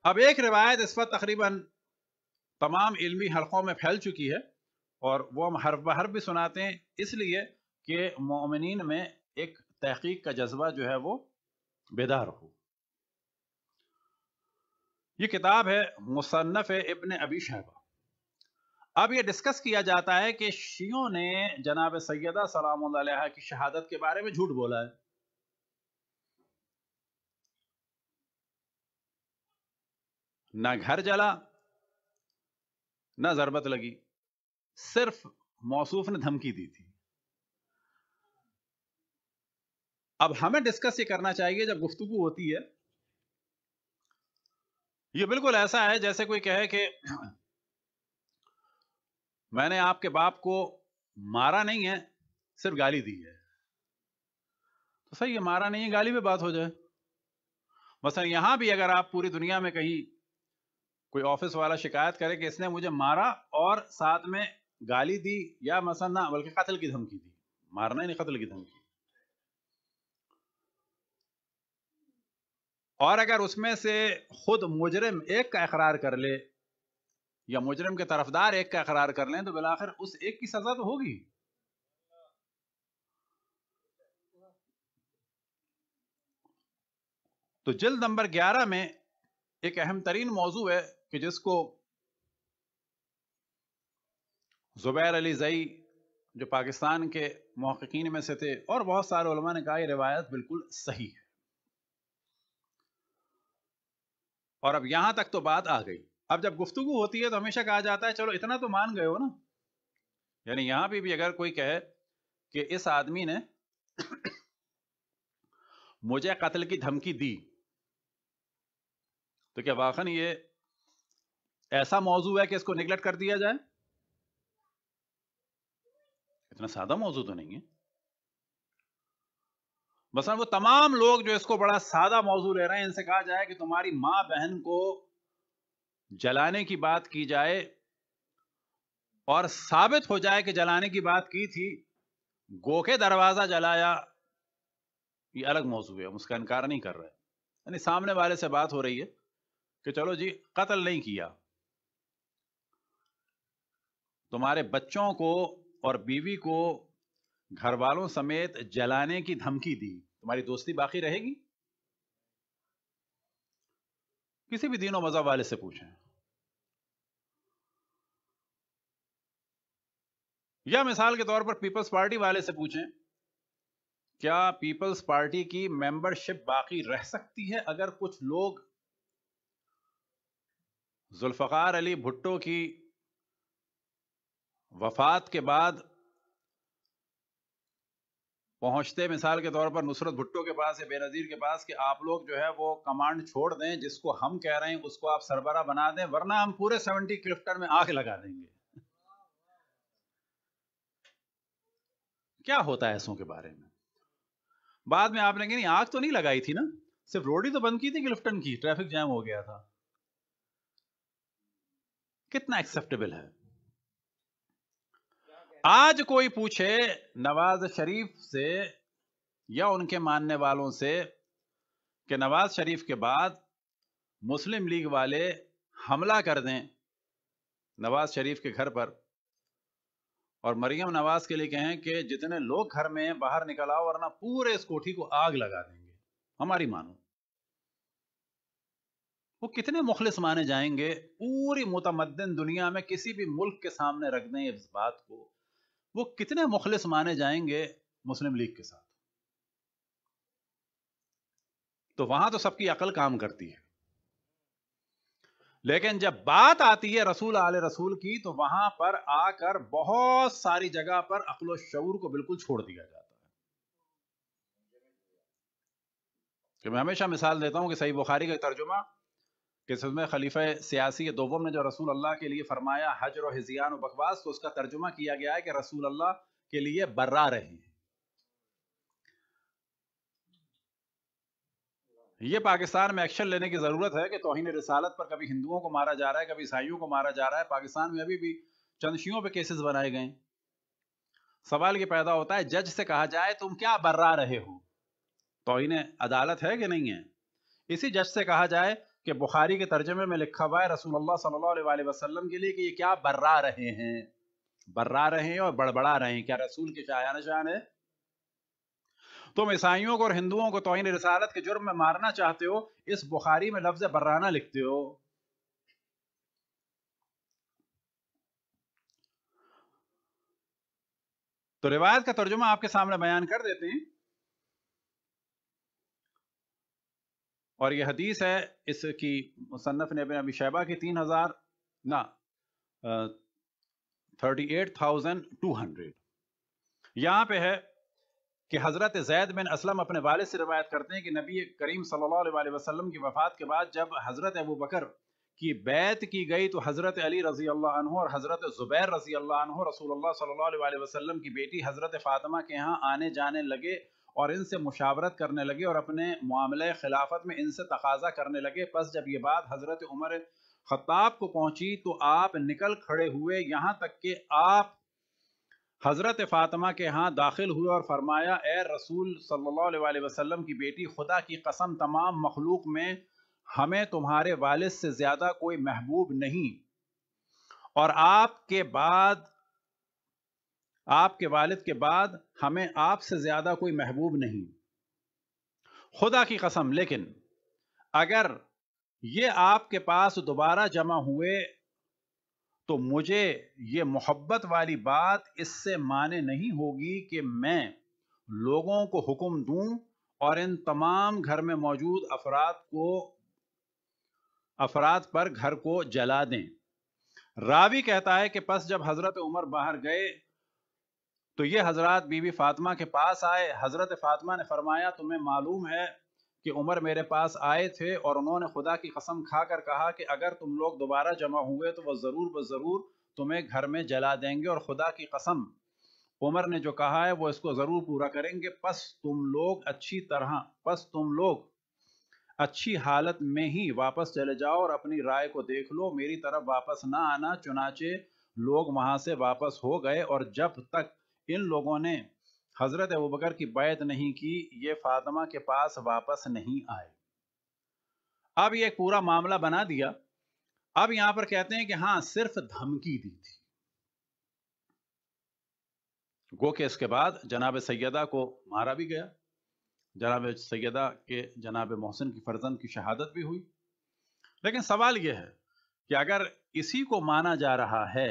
अब एक रिवायत इस वक्त तकरीबन तमाम इल्मी हलकों में फैल चुकी है और वो हम हर बहर भी सुनाते हैं इसलिए कि मोमिन में एक तहकीक का जज्बा जो है वो बेदार हो ये किताब है मुसन्फ़ इबन अबी शहबा अब ये डिस्कस किया जाता है कि शियों ने जनाब सैदा सलाम की शहादत के बारे में झूठ बोला है ना घर जला ना जरबत लगी सिर्फ मौसूफ ने धमकी दी थी अब हमें डिस्कस ये करना चाहिए जब गुफ्तु होती है ये बिल्कुल ऐसा है जैसे कोई कहे कि मैंने आपके बाप को मारा नहीं है सिर्फ गाली दी है तो सही है मारा नहीं है गाली पे बात हो जाए मसलन यहां भी अगर आप पूरी दुनिया में कहीं कोई ऑफिस वाला शिकायत करे कि इसने मुझे मारा और साथ में गाली दी या मसलन ना बल्कि कत्ल की धमकी दी मारना ही नहीं कत्ल की धमकी और अगर उसमें से खुद मुजरम एक का इकरार कर ले या मुजरम के तरफदार एक का इकरार कर लें तो बिलाखिर उस एक की सजा तो होगी तो जल्द नंबर 11 में एक अहम तरीन मौजू है कि जिसको जुबैर अली जई जो पाकिस्तान के महकिन में से थे और बहुत सारे ने कहा यह रिवायत बिल्कुल सही है और अब यहां तक तो बात आ गई अब जब गुफ्तगु होती है तो हमेशा कहा जाता है चलो इतना तो मान गए हो ना यानी यहां पे भी, भी अगर कोई कहे कि इस आदमी ने [COUGHS] मुझे कत्ल की धमकी दी तो क्या वाखन ये ऐसा मौजू है कि इसको निगलेक्ट कर दिया जाए इतना सादा मौजू तो नहीं है मसलन वो तमाम लोग जो इसको बड़ा सादा मौजू ले रहे हैं इनसे कहा जाए कि तुम्हारी मां बहन को जलाने की बात की जाए और साबित हो जाए कि जलाने की बात की थी गोखे दरवाजा जलाया ये अलग मौजू है हम उसका इनकार नहीं कर रहे यानी सामने वाले से बात हो रही है कि चलो जी कत्ल नहीं किया तुम्हारे बच्चों को और बीवी को घर वालों समेत जलाने की धमकी दी तुम्हारी दोस्ती बाकी रहेगी किसी भी दीनों मजहब वाले से पूछें या मिसाल के तौर पर पीपल्स पार्टी वाले से पूछें क्या पीपल्स पार्टी की मेंबरशिप बाकी रह सकती है अगर कुछ लोग जुल्फकार अली भुट्टो की वफात के बाद पहुंचते मिसाल के तौर पर नुसरत भुट्टो के पास या बेनज़ीर के पास कि आप लोग जो है वो कमांड छोड़ दें जिसको हम कह रहे हैं उसको आप सरबरा बना दें वरना हम पूरे सेवेंटी क्लिफ्टन में आग लगा देंगे क्या होता है ऐसों के बारे में बाद में आपने कहीं आग तो नहीं लगाई थी ना सिर्फ रोड ही तो बंद की थी क्लिफ्टन की ट्रैफिक जैम हो गया था कितना एक्सेप्टेबल है आज कोई पूछे नवाज शरीफ से या उनके मानने वालों से कि नवाज शरीफ के बाद मुस्लिम लीग वाले हमला कर दें नवाज शरीफ के घर पर और मरियम नवाज के लिए कहें कि जितने लोग घर में बाहर निकल आओ वरना पूरे इस कोठी को आग लगा देंगे हमारी मानो वो कितने मुखलिस माने जाएंगे पूरी मुतमदन दुनिया में किसी भी मुल्क के सामने रख दें इस बात को वो कितने मुखलिस माने जाएंगे मुस्लिम लीग के साथ तो वहां तो सबकी अकल काम करती है लेकिन जब बात आती है रसूल आल रसूल की तो वहां पर आकर बहुत सारी जगह पर अकलो शूर को बिल्कुल छोड़ दिया जाता है कि मैं हमेशा मिसाल देता हूं कि सही बुखारी का तर्जुमा कि सदम खलीफा सियासी दोबों ने जो रसूल अल्लाह के लिए फरमाया हजर व बकवास तो उसका तर्जुमा किया गया है कि रसूल अल्लाह के लिए बर्रा रहे ये पाकिस्तान में एक्शन लेने की ज़रूरत है कि तोहिन रसालत पर कभी हिंदुओं को मारा जा रहा है कभी ईसाइयों को मारा जा रहा है पाकिस्तान में अभी भी चंदशियों पे पर केसेस बनाए गए सवाल ये पैदा होता है जज से कहा जाए तुम क्या बर्रा रहे हो तोहिन अदालत है कि नहीं है इसी जज से कहा जाए कि बुखारी के तर्जमे में लिखा हुआ है रसूल सल्लल्लाहु अलैहि वसल्लम के लिए कि ये क्या बर्रा रहे हैं बर्रा रहे हैं और बड़बड़ा रहे हैं क्या रसूल के शायान शान है तुम ईसाइयों को और हिंदुओं को तोहन रसालत के जुर्म में मारना चाहते हो इस बुखारी में लफ्ज बर्राना लिखते हो तो रिवायत का तर्जुमा आपके सामने बयान कर देते हैं और ये हदीस है इसकी मुसनफ़ ने अभी शैबा की तीन हज़ार ना thirty eight thousand two hundred यहाँ पे है कि हज़रत जैद बिन असलम अपने वाले से रिवायत करते हैं कि नबी करीम सल्लल्लाहु अलैहि वसल्लम की वफ़ात के बाद जब हज़रत अबू बकर की बैत की गई तो हज़रत अली रज़ी अल्लाह और हज़रत ज़ुबैर रज़ी अल्लाह अनहु रसूलुल्लाह सल्लल्लाहु अलैहि वसल्लम की बेटी हज़रत फ़ातिमा के यहाँ आने जाने लगे और इनसे मुशावरत करने लगे और अपने मामले खिलाफत में इनसे तकाजा करने लगे बस जब ये बात हज़रत उमर ख़ताब को पहुंची तो आप निकल खड़े हुए यहाँ तक कि आप हज़रत फ़ातिमा के यहाँ दाखिल हुए और फरमाया ए रसूल सल्लल्लाहु अलैहि वसल्लम की बेटी खुदा की कसम तमाम मखलूक में हमें तुम्हारे वालिद से ज़्यादा कोई महबूब नहीं और आपके बाद आपके वालिद के बाद हमें आपसे ज़्यादा कोई महबूब नहीं खुदा की कसम लेकिन अगर ये आपके पास दोबारा जमा हुए तो मुझे ये मोहब्बत वाली बात इससे माने नहीं होगी कि मैं लोगों को हुक्म दूं और इन तमाम घर में मौजूद अफराद को अफराद पर घर को जला दें रावी कहता है कि बस जब हज़रत उमर बाहर गए तो ये हजरत बीबी फातिमा के पास आए हजरत फातिमा ने फरमाया तुम्हें मालूम है कि उमर मेरे पास आए थे और उन्होंने खुदा की कसम खाकर कहा कि अगर तुम लोग दोबारा जमा हुए तो वह ज़रूर ब ज़रूर तुम्हें घर में जला देंगे और खुदा की कसम उमर ने जो कहा है वो इसको ज़रूर पूरा करेंगे बस तुम लोग अच्छी तरह बस तुम लोग अच्छी हालत में ही वापस चले जाओ और अपनी राय को देख लो मेरी तरफ वापस ना आना चुनाचे लोग वहां से वापस हो गए और जब तक इन लोगों ने हज़रत अबूबकर की बैत नहीं की ये फातिमा के पास वापस नहीं आए अब ये पूरा मामला बना दिया अब यहां पर कहते हैं कि हाँ सिर्फ धमकी दी थी गो के इसके बाद जनाब सैदा को मारा भी गया जनाब सैदा के जनाब मोहसिन की फर्जन की शहादत भी हुई लेकिन सवाल यह है कि अगर इसी को माना जा रहा है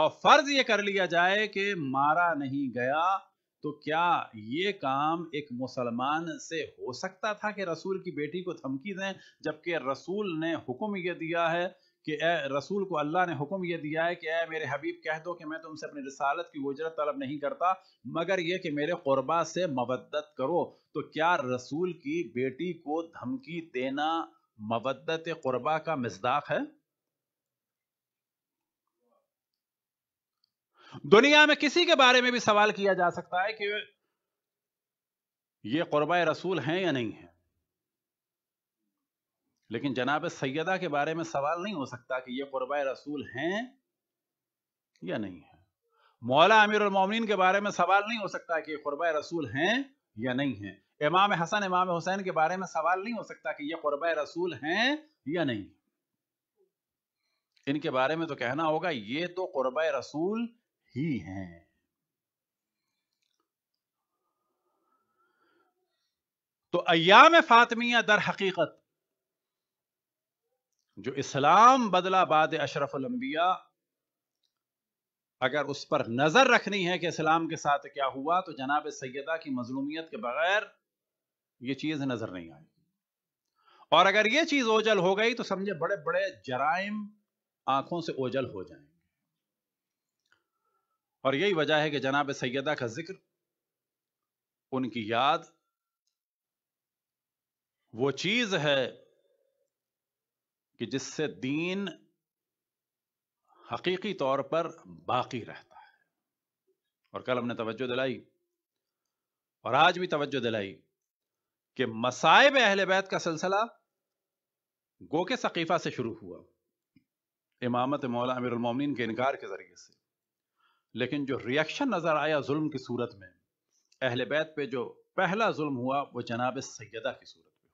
और फर्ज ये कर लिया जाए कि मारा नहीं गया तो क्या ये काम एक मुसलमान से हो सकता था कि रसूल की बेटी को धमकी दें जबकि रसूल ने हुक्म यह दिया है कि ए रसूल को अल्लाह ने हुक्म यह दिया है कि ए मेरे हबीब कह दो कि मैं तुमसे अपनी रसालत की उजरत तलब नहीं करता मगर यह कि मेरे कुर्बा से मवदत करो तो क्या रसूल की बेटी को धमकी देना मवदत कुर्बा का मजदाक है दुनिया में किसी के बारे में भी सवाल किया जा सकता है कि ये क़ुरब रसूल हैं या नहीं है लेकिन जनाब सैदा के बारे में सवाल नहीं हो सकता कि ये क़ुरब रसूल हैं या नहीं है मौला अमीर उलमिन के बारे में सवाल नहीं हो सकता कि ये क़ुरब रसूल हैं या नहीं है इमाम हसन इमाम हुसैन के बारे में सवाल नहीं हो सकता कि ये क़ुरब रसूल हैं या नहीं इनके बारे में तो कहना होगा ये तो क़ुरब रसूल ही हैं तो अयाम फातमिया दर हकीकत जो इस्लाम बदला बाद अशरफलम्बिया अगर उस पर नज़र रखनी है कि इस्लाम के साथ क्या हुआ तो जनाब सैदा की मजलूमियत के बगैर ये चीज़ नज़र नहीं आएगी और अगर ये चीज़ ओझल हो गई तो समझे बड़े बड़े जराइम आंखों से ओझल हो जाएंगे और यही वजह है कि जनाब सैदा का जिक्र उनकी याद वो चीज है कि जिससे दीन हकीकी तौर पर बाकी रहता है और कल हमने तवज्जो दिलाई और आज भी तवज्जो दिलाई कि मसायब अहल बैत का सिलसिला गो के सकीफा से शुरू हुआ इमामत मौला अमीर के इनकार के जरिए से लेकिन जो रिएक्शन नज़र आया जुल्म की सूरत में अहल बैत पे जो पहला जुल्म हुआ वो जनाब सैदा की सूरत में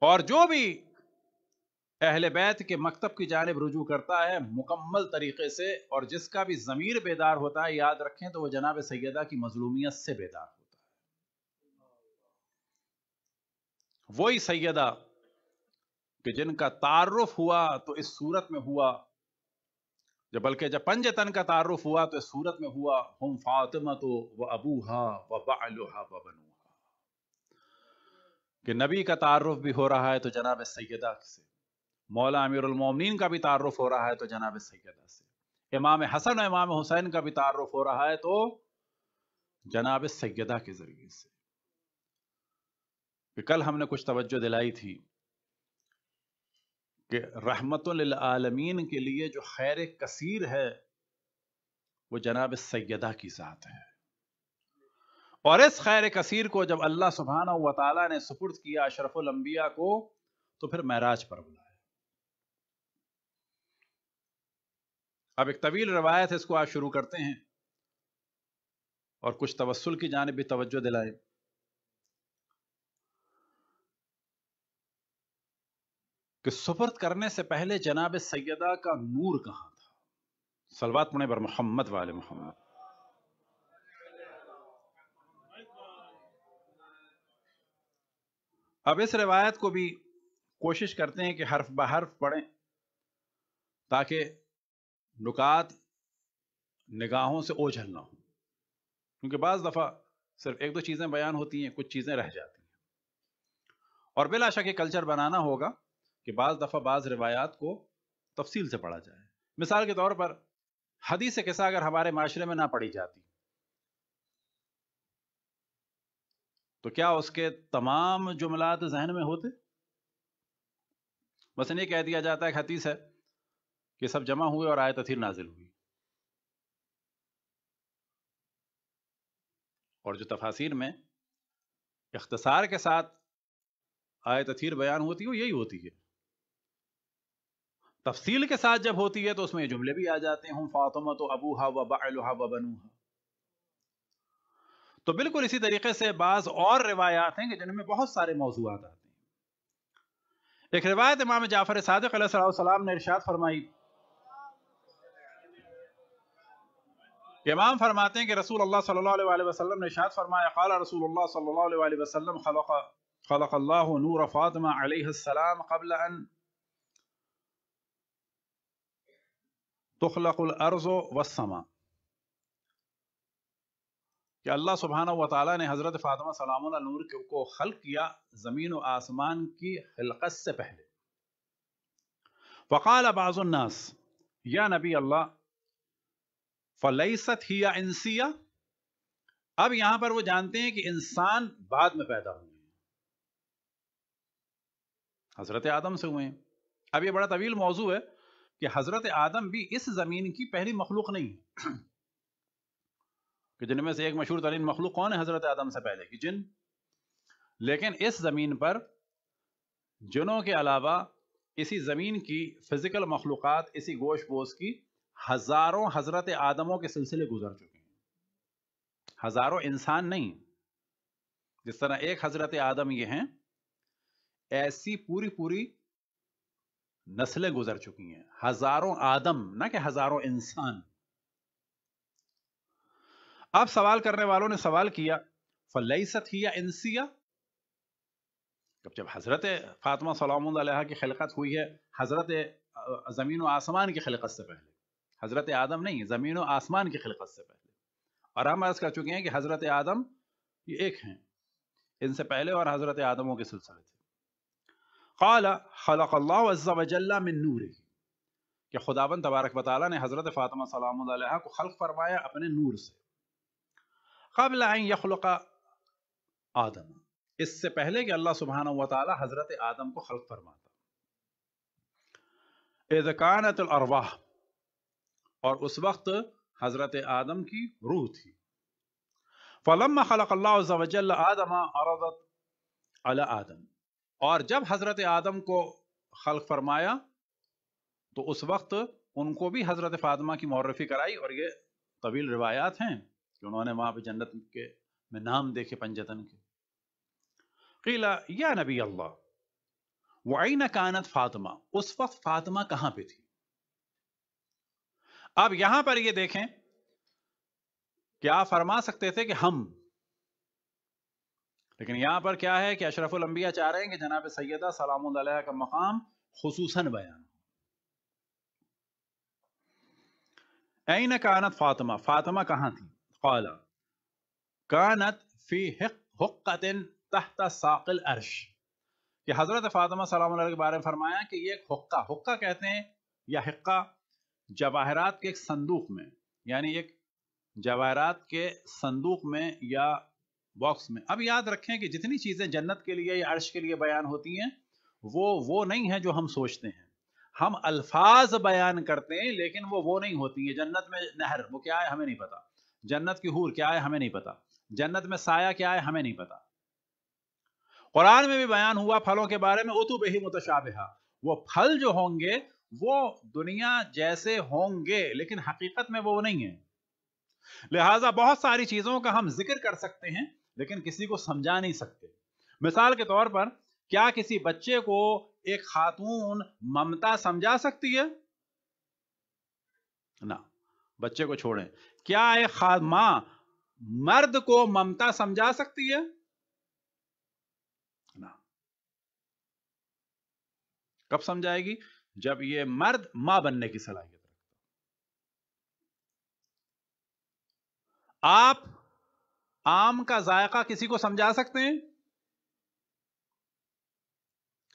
हुआ और जो भी अहल बैत के मकतब की जानब रुजू करता है मुकम्मल तरीके से और जिसका भी ज़मीर बेदार होता है याद रखें तो वह जनाब सैदा की मजलूमियत से बेदार होता है वही सैदा कि जिनका तारफ हुआ तो इस सूरत में हुआ जब बल्कि जब पंज तन का तारुफ हुआ तो सूरत में हुआ हम फातिमा तो व अबूहा व बालहा कि नबी का तारुफ भी हो रहा है तो जनाब सैदा से मौला अमीरमिन का भी तारुफ हो रहा है तो जनाब सैदा से इमाम हसन और इमाम हुसैन का भी तारुफ हो रहा है तो जनाब सैदा के ज़रिए से कल हमने कुछ तवज्जो दिलाई थी कि रहमतमीन के लिए जो खैर कसीर है वो जनाब सैदा की ज़ात है और इस खैर कसीर को जब अल्लाह सुबहाना व ताली ने सुपुर्द किया अशरफुलंबिया को तो फिर महराज पर बुलाया अब एक तवील रवायत है इसको आज शुरू करते हैं और कुछ तवसल की जानब भी तोज्जो दिलाए कि सुपर्द करने से पहले जनाब सैदा का नूर कहाँ था सलवात पुणे पर मोहम्मद वाले मोहम्मद अब इस रिवायत को भी कोशिश करते हैं कि हर्फ बहर्फ पढ़ें ताकि नुकात निगाहों से ओझल ना हो क्योंकि बाज दफ़ा सिर्फ एक दो चीज़ें बयान होती हैं कुछ चीज़ें रह जाती हैं और बिलाशा के कल्चर बनाना होगा कि बाज़ दफ़ा बाज़ रवायात को तफसील से पढ़ा जाए मिसाल के तौर पर हदीस किस्सा अगर हमारे माशरे में ना पढ़ी जाती तो क्या उसके तमाम जुमलात जहन में होते बस नहीं कह दिया जाता है हदीस है कि सब जमा हुए और आयत अथीर नाजिल हुई और जो तफासिर में इख्तसार के साथ आयत अथीर बयान होती है वो यही होती है तफसील के साथ जब होती है तो उसमें जुमले भी आ जाते हैं फातमा तो अबूहा व बलहा व बनूहा तो बिल्कुल इसी तरीके से बाज और रिवायात हैं कि जिनमें बहुत सारे मौजूद आते हैं एक रिवायत इमाम जाफर सादक सलाम ने इर्शाद फरमाई इमाम फरमाते हैं कि रसूल अल्लाह सल्लल्लाहु अलैहि वसल्लम ने शाद फरमाया कला रसूल अल्लाह सल्लल्लाहु अलैहि वसल्लम खलक खलक अल्लाह नूर फातिमा अलैहिस्सलाम कबल अन अर्जो वसमा कि अल्लाह सुबहाना व ताली ने हज़रत फ़ातिमा सलाम नूर को खल किया ज़मीन व आसमान की हलकत से पहले फ़काल बाज़ुलनास या नबी अल्लाह फ़लसत ही या इंसिया अब यहाँ पर वो जानते हैं कि इंसान बाद में पैदा हुए हैं हज़रत आदम से हुए हैं अब ये बड़ा तवील मौजू है कि हज़रत आदम भी इस ज़मीन की पहली मखलूक नहीं है कि जिनमें से एक मशहूर तरीन मखलूक कौन है हज़रत आदम से पहले की जिन लेकिन इस ज़मीन पर जिनों के अलावा इसी ज़मीन की फ़िज़िकल मखलूक इसी गोश बोश की हज़ारों हज़रत आदमों के सिलसिले गुजर चुके हैं हज़ारों इंसान नहीं जिस तरह एक हज़रत आदम ये हैं ऐसी पूरी पूरी नस्लें गुजर चुकी हैं हजारों आदम ना कि हजारों इंसान अब सवाल करने वालों ने सवाल किया फलईसत ही या इंसिया जब जब हज़रत फातमा सलाम की खिलकत हुई है हज़रत ज़मीन व आसमान की खिलकत से पहले हज़रत आदम नहीं ज़मीन व आसमान की खिलकत से पहले और हम अर्ज़ कर चुके हैं कि हज़रत आदम ये एक हैं इनसे पहले और हज़रत आदमों के सिलसिले थे काला खलक अल्लाह वजल्ला में नूर कि खुदावन तबारक बताला ने हज़रत फ़ातिमा सलाम को खल्क फरमाया अपने नूर से कबल यखलका आदम इससे पहले कि अल्लाह सुबहाना व ताली हज़रत आदम को खल्क फरमाता एजकानत अरवाह और उस वक्त हज़रत आदम की रूह थी फ़लम खलक अल्लाह आदम अरदत अला आदम और जब हज़रत आदम को खल फरमाया तो उस वक्त उनको भी हज़रत फ़ातिमा की मौरफी कराई और ये तवील रिवायात हैं कि उन्होंने वहां पर जन्नत के में नाम देखे पंजतन के किला या नबी अल्लाह न कानत फातिमा उस वक्त फातिमा कहाँ पे थी अब यहां पर ये देखें कि आप फरमा सकते थे कि हम लेकिन यहाँ पर क्या है कि अशरफुलंबिया चाह रहे हैं कि जनाब सैदा सलाम का मकाम खसूस बयान ऐन कानत फातमा फातमा कहाँ थी कौला कानत फी तहत साकिल अर्श कि हज़रत फातिमा सलाम के बारे में फरमाया कि ये हुक्का हुक्का कहते हैं या हक्का जवाहरात के एक संदूक में यानी एक जवाहरात के संदूक में या बॉक्स में अब याद रखें कि जितनी चीज़ें जन्नत के लिए या अर्श के लिए बयान होती हैं वो वो नहीं है जो हम सोचते हैं हम अल्फाज बयान करते हैं लेकिन वो वो नहीं होती है जन्नत में नहर वो क्या है हमें नहीं पता जन्नत की हूर क्या है हमें नहीं पता जन्नत में साया क्या है हमें नहीं पता कुरान में भी बयान हुआ फलों के बारे में उतु बेही मुतशाबहा वो फल जो होंगे वो दुनिया जैसे होंगे लेकिन हकीकत में वो नहीं है लिहाजा बहुत सारी चीज़ों का हम जिक्र कर सकते हैं लेकिन किसी को समझा नहीं सकते मिसाल के तौर पर क्या किसी बच्चे को एक खातून ममता समझा सकती है ना बच्चे को छोड़ें क्या एक मां मर्द को ममता समझा सकती है ना कब समझाएगी जब ये मर्द मां बनने की सलाहियत रखता आप आम का जायका किसी को समझा सकते हैं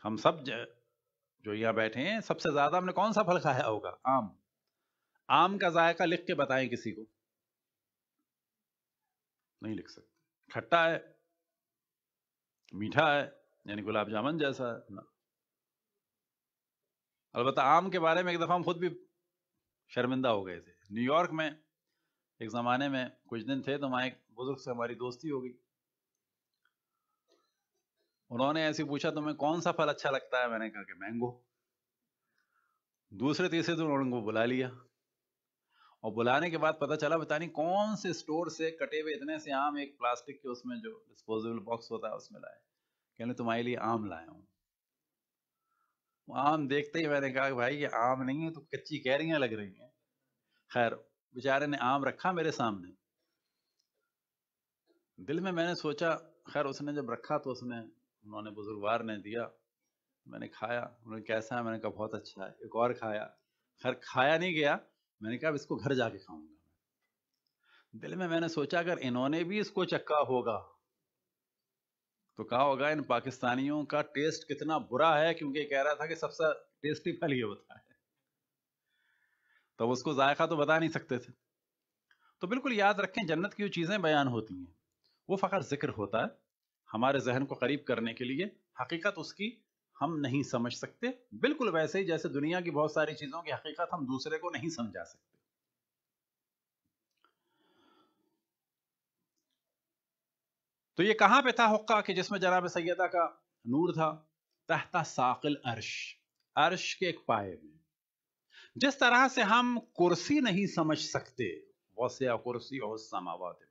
हम सब जो यहां बैठे हैं सबसे ज्यादा हमने कौन सा फल खाया होगा आम आम का जायका लिख के बताएं किसी को नहीं लिख सकते खट्टा है मीठा है यानी गुलाब जामुन जैसा है ना अलबत्त आम के बारे में एक दफ़ा हम खुद भी शर्मिंदा हो गए थे न्यूयॉर्क में एक ज़माने में कुछ दिन थे तो वहां एक बुजुर्ग से हमारी दोस्ती हो गई उन्होंने ऐसे पूछा तुम्हें कौन सा फल अच्छा लगता है मैंने कहा कि मैंगो दूसरे तीसरे दिन उनको बुला लिया और बुलाने के बाद पता चला बता नहीं कौन से स्टोर से कटे हुए इतने से आम एक प्लास्टिक के उसमें जो डिस्पोजेबल बॉक्स होता है उसमें लाए कहने तुम्हारे लिए आम लाया हूँ आम देखते ही मैंने कहा भाई ये आम नहीं है तो कच्ची कैरियां लग रही हैं खैर बेचारे ने आम रखा मेरे सामने दिल में मैंने सोचा खैर उसने जब रखा तो उसने उन्होंने बुजुर्गवार ने दिया मैंने खाया उन्होंने कैसा है मैंने कहा बहुत अच्छा है एक और खाया खैर खाया नहीं गया मैंने कहा अब इसको घर जाके खाऊंगा दिल में मैंने सोचा अगर इन्होंने भी इसको चक्का होगा तो कहा होगा इन पाकिस्तानियों का टेस्ट कितना बुरा है क्योंकि कह रहा था कि सबसे टेस्टी फल ये होता है तो उसको जायका तो बता नहीं सकते थे तो बिल्कुल याद रखें जन्नत की जो चीज़ें बयान होती हैं वो फ़खर ज़िक्र होता है हमारे जहन को करीब करने के लिए हकीकत उसकी हम नहीं समझ सकते बिल्कुल वैसे ही जैसे दुनिया की बहुत सारी चीज़ों की हकीकत हम दूसरे को नहीं समझा सकते तो ये कहाँ पे था हुक्का कि जिसमें जनाब सैदा का नूर था तहता साकिल अर्श अर्श के एक पाए में जिस तरह से हम कुर्सी नहीं समझ सकते वैसे कुर्सी और समावत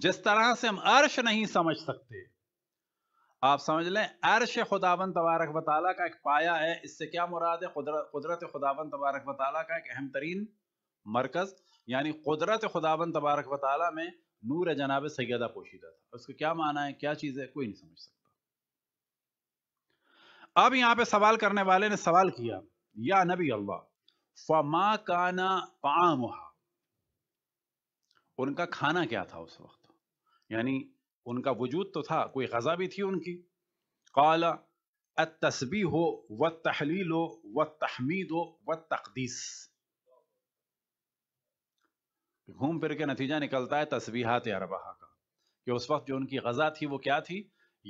जिस तरह से हम अर्श नहीं समझ सकते आप समझ लें अर्श खुदावन तबारक वाली का एक पाया है इससे क्या मुराद है कुदरत खुदावन तबारक वाली का एक अहम तरीन मरकज यानी कुदरत खुदावन तबारक वाल में नूर जनाब सैदा पोशीदा था उसको क्या माना है क्या चीज़ है कोई नहीं समझ सकता अब यहाँ पे सवाल करने वाले ने सवाल किया या नबी अल्लाह फमा काना पामुहा उनका खाना क्या था उस वक्त यानी उनका वजूद तो था कोई गज़ा भी थी उनकी काला तस्बी हो व तहलील हो व तहमीद हो व तकदीस घूम फिर के नतीजा निकलता है तस्बीहात अरबा का कि उस वक्त जो उनकी गज़ा थी वो क्या थी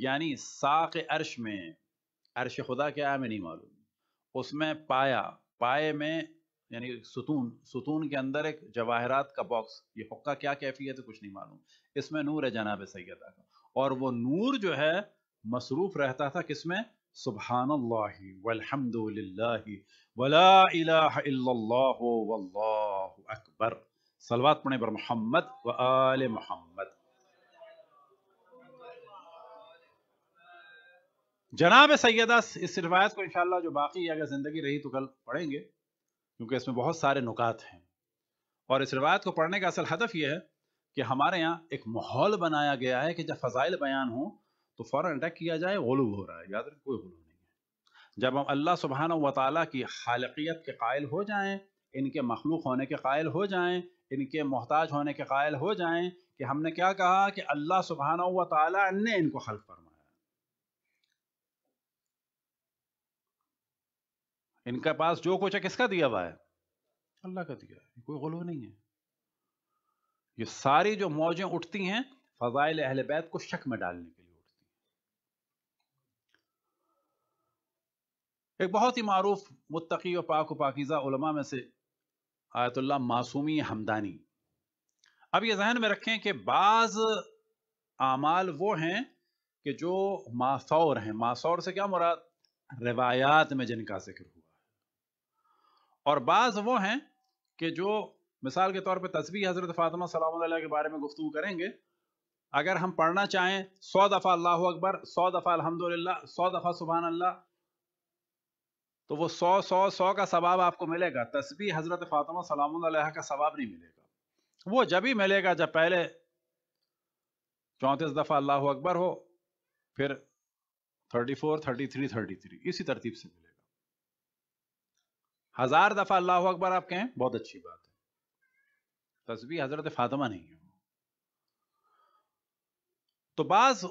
यानी साक अर्श में अर्श खुदा क्या है मैं नहीं मालूम उसमें पाया पाए में यानी सुतून सुतून के अंदर एक जवाहरात का बॉक्स ये हुक्का क्या कैफियत है कुछ नहीं मालूम इसमें नूर है जनाब सैदा का और वो नूर जो है मसरूफ रहता था किसमें अकबर सलवात पढ़े पर मोहम्मद व आल मोहम्मद जनाब सैदा इस रिवायत को इंशाल्लाह जो बाकी अगर ज़िंदगी रही तो कल पढ़ेंगे क्योंकि इसमें बहुत सारे नुकात हैं और इस रिवायत को पढ़ने का असल हदफ यह है कि हमारे यहाँ एक माहौल बनाया गया है कि जब फ़जाइल बयान हो तो फ़ौर अटैक किया जाए गलू हो रहा है याद रखें कोई गलू नहीं है जब हम अल्लाह सुबहाना व की खालकियत के कायल हो जाए इनके मखलूक होने के कायल हो जाए इनके मोहताज होने के कायल हो जाएँ कि हमने क्या कहा कि अल्लाह सुबहाना व ने इनको खल्फ फरमाया इनके पास जो कुछ है किसका दिया हुआ है अल्लाह का दिया है कोई गलो नहीं है ये सारी जो मौजें उठती हैं फजाइल अहल बैत को शक में डालने के लिए उठती हैं एक बहुत ही मारूफ मुतकी और पाक पाकिज़ा उलमा में से आयतुल्ला मासूमी हमदानी अब ये जहन में रखें कि बाज़ आमाल वो हैं कि जो मासौर हैं मासौर से क्या मुराद रिवायात में जिनका जिक्र हुआ और बाज़ वो हैं कि जो मिसाल के तौर पे तस्वीर हज़रत फ़ातिमा सलाम के बारे में गुफ्तु करेंगे अगर हम पढ़ना चाहें सौ दफ़ा अल्लाह अकबर सौ दफ़ा अलहमदिल्ला सौ दफ़ा सुबहान अल्लाह तो वो सौ सौ सौ का सवाब आपको मिलेगा तस्वीर हज़रत फ़ातिमा सलाम का सवाब नहीं मिलेगा वो जब ही मिलेगा जब पहले चौंतीस दफ़ा अल्लाह अकबर हो फिर thirty four thirty three thirty three इसी तरतीब से मिलेगा हजार दफा अल्लाह अकबर आप कहें बहुत अच्छी बात है तस्वीर हजरत फातिमा नहीं है तो बाज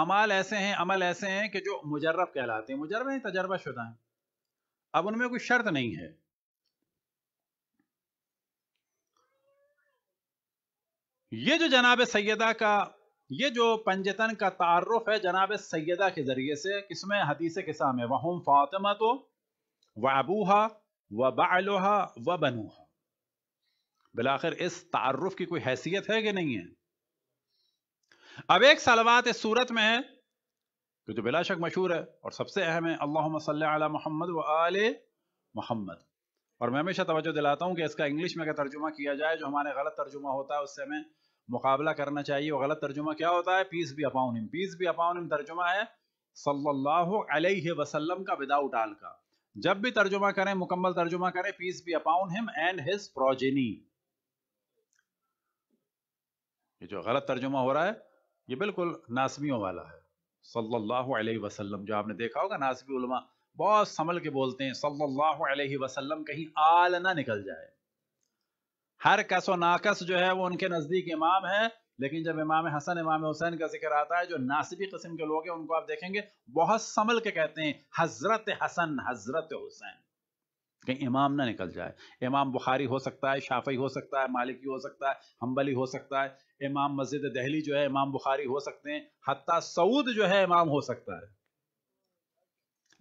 अमाल ऐसे हैं अमल ऐसे हैं कि जो मुजर्रब कहलाते हैं मुजर्रब है तजर्बा शुदा है अब उनमें कोई शर्त नहीं है ये जो जनाब सैदा का ये जो पंजतन का तारफ है जनाब सैदा के जरिए से किसमें हदीस किसा में वहम फातिमा तो वबूहा व बालोहा व बनूहा बिलाखिर इस तारफ की कोई हैसियत है कि नहीं है अब एक सलवात इस सूरत में है जो तो बिला बिलाशक मशहूर है और सबसे अहम है अल्लाह मोहम्मद व आल मोहम्मद और मैं हमेशा तोज्जो दिलाता हूँ कि इसका इंग्लिश में अगर तर्जुमा किया जाए जो हमारे गलत तर्जुमा होता है उससे हमें मुकाबला करना चाहिए और गलत तर्जुमा क्या होता है पीस भी अपाउन पीस भी अपाउन तर्जुमा है सल्लल्लाहु अलैहि वसल्लम का विदाउट आल का जब भी तर्जुमा करें मुकम्मल तर्जुमा करें peace be upon him and his progeny ये जो गलत तर्जुमा हो रहा है ये बिल्कुल नासमियों वाला है सल्लल्लाहु अलैहि वसल्लम जो आपने देखा होगा नासमी उलमा बहुत संभल के बोलते हैं सल्लल्लाहु अलैहि वसल्लम कहीं आल ना निकल जाए हर कसो नाकस जो है वो उनके नज़दीक इमाम है लेकिन जब इमाम हसन इमाम हुसैन का जिक्र आता है जो नासिबी कस्म के लोग हैं उनको आप देखेंगे बहुत संभल के कहते हैं हजरत हसन हजरत हुसैन कहीं इमाम ना निकल जाए इमाम बुखारी हो सकता है शाफी हो सकता है मालिकी हो सकता है हम्बली हो सकता है इमाम मस्जिद दहली जो है इमाम बुखारी हो सकते हैं हती सऊद जो है इमाम हो सकता है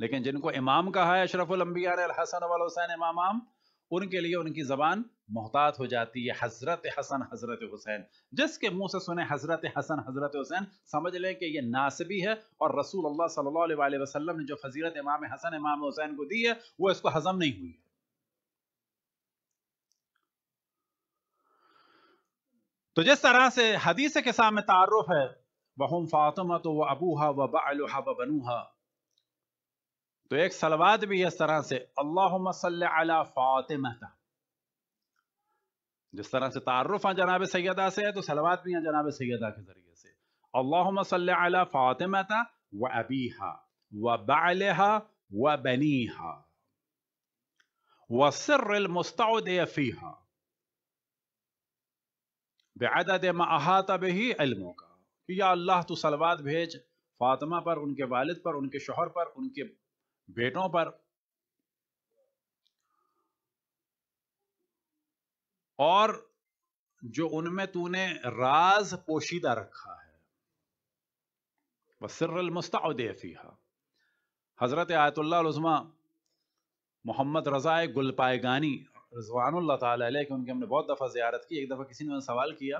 लेकिन जिनको इमाम कहा है अम्बिया ने हसन वाल हुसैन इमाम उनके लिए उनकी ज़बान मोहतात हो जाती है हज़रत हसन हज़रत हुसैन जिसके मुंह से सुने हज़रत हसन हज़रत हुसैन समझ लें कि ये नासबी है और रसूल अल्लाह सल्लल्लाहु अलैहि वसल्लम ने जो फजीलत इमाम हसन इमाम हुसैन को दी है वो इसको हज़म नहीं हुई है तो जिस तरह से हदीस के सामने तारुफ है वहम फातिमा तो वह अबूहा व बलहा व बनूहा तो एक सलवाद भी इस तरह से अल्लाह फातिमा जिस तरह से तारुफ हाँ जनाब सैदा से है तो सलवाद भी हैं जनाब सैदा के ज़रिए से अल्लाह फातिमा व अबीहा व बालहा व बनीहा व सिरमस्तफ़ीहा बेदद महात बही इल्मों का या अल्लाह तो सलवाद भेज फातिमा पर उनके वालिद पर उनके शोहर पर उनके बेटों पर और जो उनमें तूने राज पोशीदा रखा है बसर मुस्ताफीहा हज़रत आयतुल्लाज़मा मोहम्मद रज़ा गुलपायगानी रजवान तला की उनकी हमने बहुत दफ़ा जियारत की एक दफ़ा किसी ने सवाल किया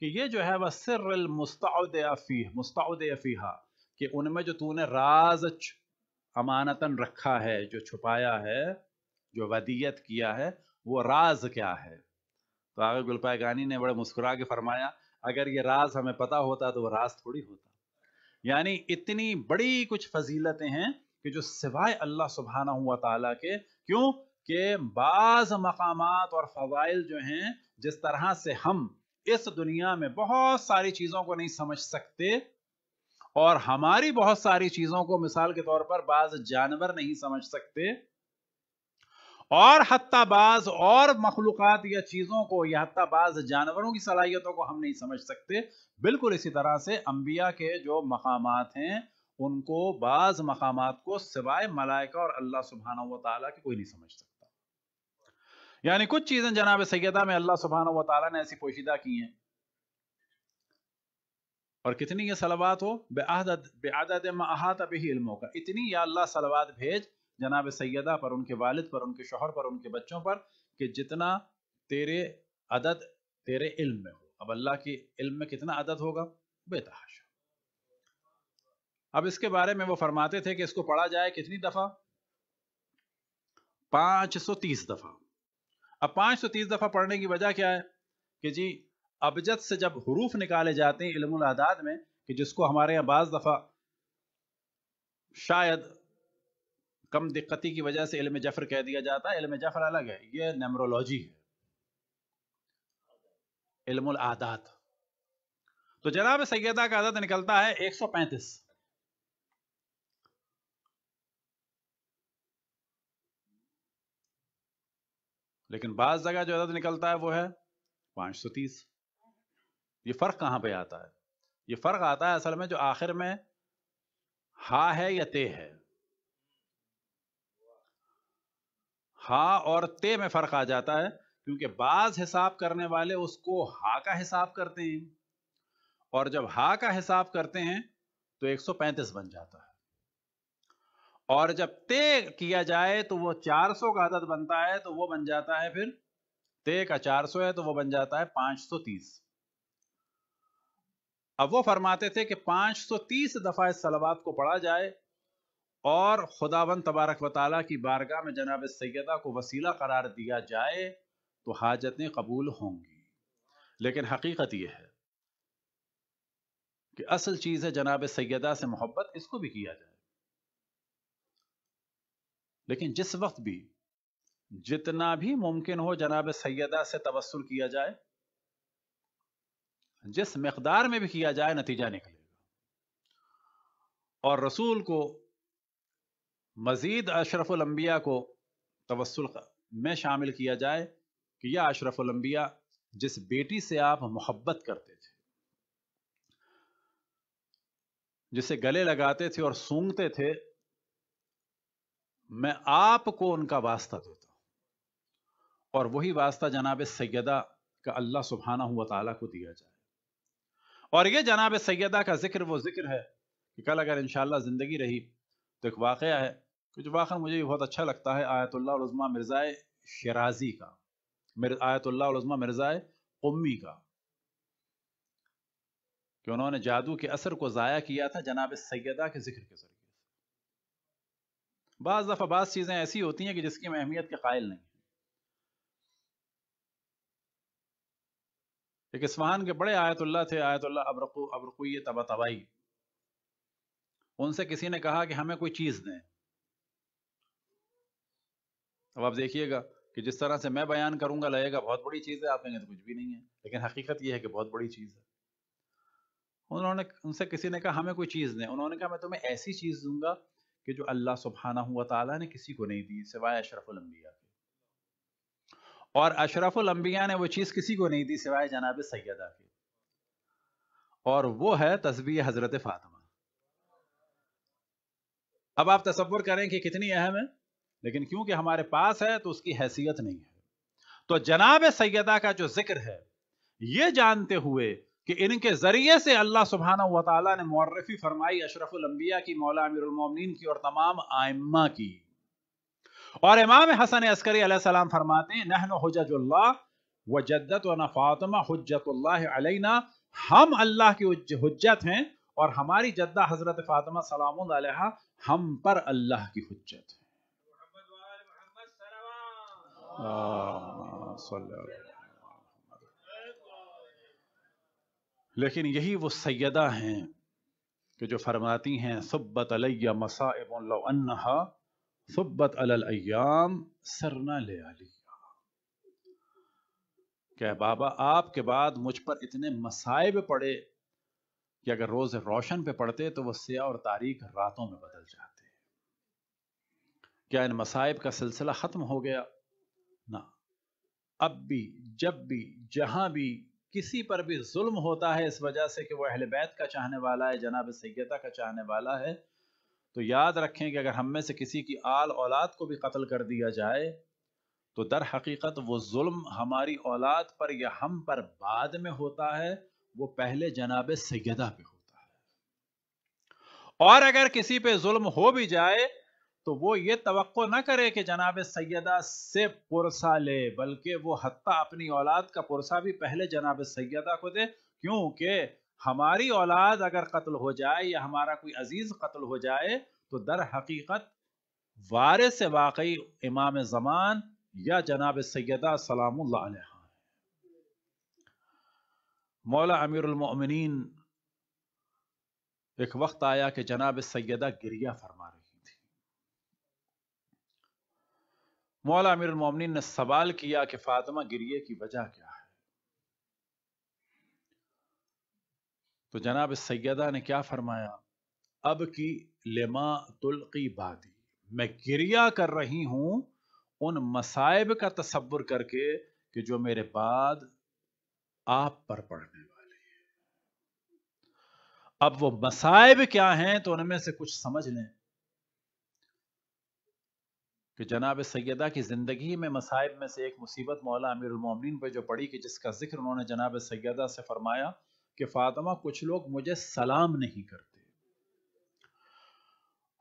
कि ये जो है वह सिर मुस्ताउदफ़ी मुस्ताउदफ़ीहा कि उनमें जो तूने राज अमानतन रखा है जो छुपाया है जो वदियत किया है वो राज क्या है तो आगे गुलपाय गानी ने बड़े मुस्कुरा के फरमाया अगर ये राज हमें पता होता तो वो राज थोड़ी होता यानी इतनी बड़ी कुछ फजीलतें हैं कि जो सिवाय अल्लाह सुबहाना हुआ ताला के क्यों के बाज़ मकाम और फ़वाइल जो हैं जिस तरह से हम इस दुनिया में बहुत सारी चीज़ों को नहीं समझ सकते और हमारी बहुत सारी चीजों को मिसाल के तौर पर बाज जानवर नहीं समझ सकते और हत्ताबाज और मखलूक या चीज़ों को या हत्ताबाज जानवरों की सलाहियतों को हम नहीं समझ सकते बिल्कुल इसी तरह से अंबिया के जो मकाम हैं उनको बाज मकाम को सिवाय मलाइका और अल्लाह सुबहाना वाली के कोई नहीं समझ सकता यानी कुछ चीज़ें जनाब सैदा में अल्लाह सुबहाना वाली ने ऐसी पोशीदा की हैं और कितनी ये सलवात हो बेआदद बेआदद इल्मों का इतनी या अल्लाह सलवात भेज जनाब सैदा पर उनके वालिद पर उनके शोहर पर उनके बच्चों पर कि जितना तेरे अदद तेरे इल्म में हो अब अल्लाह के इल्म में कितना अदद होगा बेतहाशा अब इसके बारे में वो फरमाते थे कि इसको पढ़ा जाए कितनी दफ़ा पांच सौ तीस दफ़ा अब पांच सौ तीस दफ़ा पढ़ने की वजह क्या है कि जी अबजद से जब हरूफ निकाले जाते हैं इलम आदाद में कि जिसको हमारे यहाँ बज दफ़ा शायद कम दिक्कती की वजह से इलम जफर कह दिया जाता है इलम जफर अलग है ये नेमरोलॉजी है इलम आदात तो जनाब सैदा का आदत निकलता है 135 लेकिन बाज जगह जो आदत निकलता है वो है 530 ये फ़र्क कहाँ पे आता है ये फ़र्क आता है असल में जो आखिर में हा है या ते है हा और ते में फ़र्क आ जाता है क्योंकि बाज हिसाब करने वाले उसको हा का हिसाब करते हैं और जब हा का हिसाब करते हैं तो 135 बन जाता है और जब ते किया जाए तो वो 400 का आदत बनता है तो वो बन जाता है फिर ते का 400 है तो वो बन जाता है 530 अब वो फरमाते थे कि 530 दफ़ा इस सलवात को पढ़ा जाए और खुदावन तबारक वाली की बारगाह में जनाब सैदा को वसीला करार दिया जाए तो हाजतें कबूल होंगी लेकिन हकीकत यह है कि असल चीज़ है जनाब सैदा से मोहब्बत इसको भी किया जाए लेकिन जिस वक्त भी जितना भी मुमकिन हो जनाब सैदा से तवसर किया जाए जिस मकदार में भी किया जाए नतीजा निकलेगा और रसूल को मज़ीद अशरफुलंबिया को तवसल में शामिल किया जाए कि यह अशरफुलंबिया जिस बेटी से आप मोहब्बत करते थे जिसे गले लगाते थे और सूंघते थे मैं आपको उनका वास्ता देता हूं और वही वास्ता जनाब सैदा का अल्लाह सुबहाना हुआ तला को दिया जाए और ये जनाब सैदा का जिक्र वो जिक्र है कि कल अगर इन ज़िंदगी रही तो एक वाक़ है कि जो वाक़ मुझे भी बहुत अच्छा लगता है आयतुल्लाज़मा मिर्ज़ा शराजी का मिर आयतुल्लाज़मा मिर्ज़ा उम्मी का कि उन्होंने जादू के असर को ज़ाया किया था जनाब सैदा के जिक्र के ज़रिए बाज़ दफ़ा बाज़ चीज़ें ऐसी होती हैं कि जिसकी मैं अहमियत के कायल नहीं एक इस्फहान के बड़े आयतुल्ला थे आयतुल्ला अबरकू अबरकुई तबा तबाई उनसे किसी ने कहा कि हमें कोई चीज़ दें अब आप देखिएगा कि जिस तरह से मैं बयान करूंगा लगेगा बहुत बड़ी चीज़ है आप कहेंगे तो कुछ भी नहीं है लेकिन हकीकत यह है कि बहुत बड़ी चीज़ है उन्होंने उनसे किसी ने कहा हमें कोई चीज़ दें उन्होंने कहा मैं तुम्हें ऐसी चीज़ दूंगा कि जो अल्लाह सुबहाना हुआ ताला ने किसी को नहीं दी सिवाय अशरफुलम्बिया और अशरफुल अम्बिया ने वो चीज़ किसी को नहीं दी सिवाय जनाब सैदा की और वो है तस्वीर हज़रत फातिमा अब आप तस्वुर करें कि कितनी अहम है लेकिन क्योंकि हमारे पास है तो उसकी हैसियत नहीं है तो जनाब सैदा का जो जिक्र है ये जानते हुए कि इनके ज़रिए से अल्लाह सुबहाना वाली ने मौरफ़ी फरमाई अशरफुल्बिया की मौला अमीरमिन की और तमाम आयमा की और इमाम हसन अस्करी सलाम फरमाते हैं नहन हजतुल्ला व जद्दत व फातमा हजतुल्ला हम अल्लाह की हजत हैं और हमारी जद्दा हजरत फातमा सलाम हम पर अल्लाह की हजत है लेकिन यही वो सैदा हैं कि जो फरमाती हैं सब्बत अलैया मसाइब अन्हा सुब्बत अलैयाम सरना ले आलिया क्या बाबा आपके बाद मुझ पर इतने मसायब पड़े कि अगर रोज रोशन पे पड़ते तो वह सिया और तारीख रातों में बदल जाते क्या इन मसाइब का सिलसिला खत्म हो गया ना अब भी जब भी जहां भी किसी पर भी जुल्म होता है इस वजह से कि वह अहल बैत का चाहने वाला है जनाब सैदा का चाहने वाला है तो याद रखें कि अगर हम में से किसी की आल औलाद को भी कत्ल कर दिया जाए तो दर हकीकत वो जुल्म हमारी औलाद पर या हम पर बाद में होता है वो पहले जनाब सैदा पे होता है और अगर किसी पे जुल्म हो भी जाए तो वो ये तो ना करे कि जनाब सैदा से पुरसा ले बल्कि वो हत्ता अपनी औलाद का पुरसा भी पहले जनाब सैदा को दे क्योंकि हमारी औलाद अगर कत्ल हो जाए या हमारा कोई अजीज कत्ल हो जाए तो दर हकीकत वारिस वाकई इमाम जमान या जनाब सैदा सलाम मौला अमीरमिन एक वक्त आया कि जनाब सैदा गिरिया फरमा रही थी मौला अमीरमिन ने सवाल किया कि फातिमा गिरिए की वजह क्या है तो जनाब सैदा ने क्या फरमाया अब की लेमा की बादी मैं गिरिया कर रही हूं उन मसायब का तस्वुर करके कि जो मेरे बाद आप पर पड़ने वाले हैं अब वो मसायब क्या हैं तो उनमें से कुछ समझ लें कि जनाब सैदा की ज़िंदगी में मसायब में से एक मुसीबत मौला अमीर उलमोमिन पर जो पड़ी कि जिसका जिक्र उन्होंने जनाब सैदा से फरमाया कि फातिमा कुछ लोग मुझे सलाम नहीं करते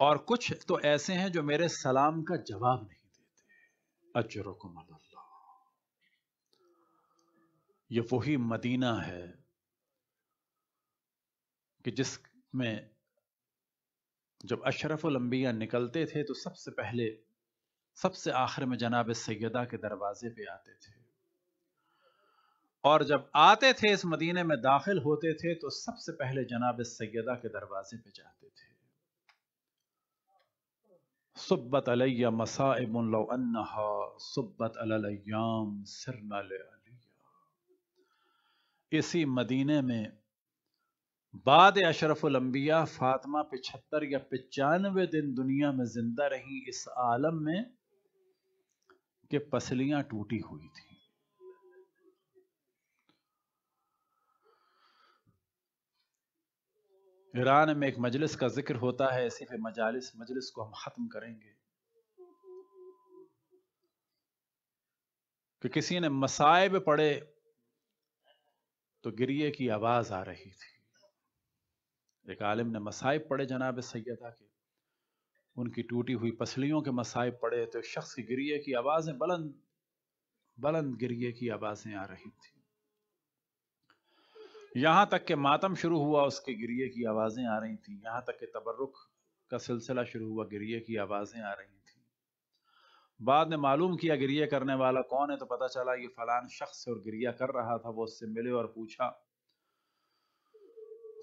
और कुछ तो ऐसे हैं जो मेरे सलाम का जवाब नहीं देते अल्लाह ये वही मदीना है कि जिसमें जब अशरफ लंबिया निकलते थे तो सबसे पहले सबसे आखिर में जनाब सैदा के दरवाजे पे आते थे और जब आते थे इस मदीने में दाखिल होते थे तो सबसे पहले जनाब सैदा के दरवाजे पे जाते थे सुब्बत अलैया मसाइबुल्लाहा सुब्बत अलैयाम सिरना इसी मदीने में बाद अशरफुलंबिया फातमा पिछहत्तर या पचानवे दिन दुनिया में जिंदा रही इस आलम में कि पसलियां टूटी हुई थी ईरान में एक मजलिस का जिक्र होता है सिर्फ मजालिस मजलिस को हम खत्म करेंगे कि किसी ने मसाइब पढ़े तो गिरिए की आवाज आ रही थी एक आलिम ने मसाइब पढ़े जनाब सैदा के उनकी टूटी हुई पसलियों के मसाइब पढ़े तो एक शख्स की गिरिए की आवाजें बुलंद बुलंद गिरिए की आवाजें आ रही थी यहाँ तक के मातम शुरू हुआ उसके गिरिए की आवाज़ें आ रही थी यहाँ तक के तबर्रुक का सिलसिला शुरू हुआ गिरिए की आवाज़ें आ रही थी बाद में मालूम किया गिरिए करने वाला कौन है तो पता चला ये फलान शख्स और गिरिया कर रहा था वो उससे मिले और पूछा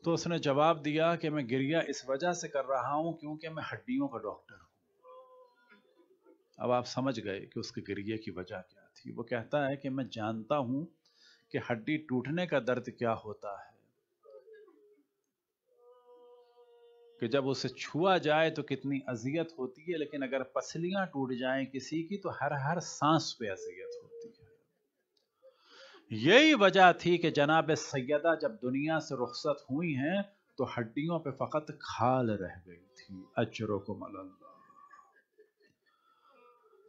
तो उसने जवाब दिया कि मैं गिरिया इस वजह से कर रहा हूं क्योंकि मैं हड्डियों का डॉक्टर हूं अब आप समझ गए कि उसके गिरिए की वजह क्या थी वो कहता है कि मैं जानता हूं कि हड्डी टूटने का दर्द क्या होता है कि जब उसे छुआ जाए तो कितनी अजियत होती है लेकिन अगर पसलियां टूट जाएं किसी की तो हर हर सांस पे अजियत होती है यही वजह थी कि जनाब सैदा जब दुनिया से रुखसत हुई हैं तो हड्डियों पे फकत खाल रह गई थी अचरों को मल्ला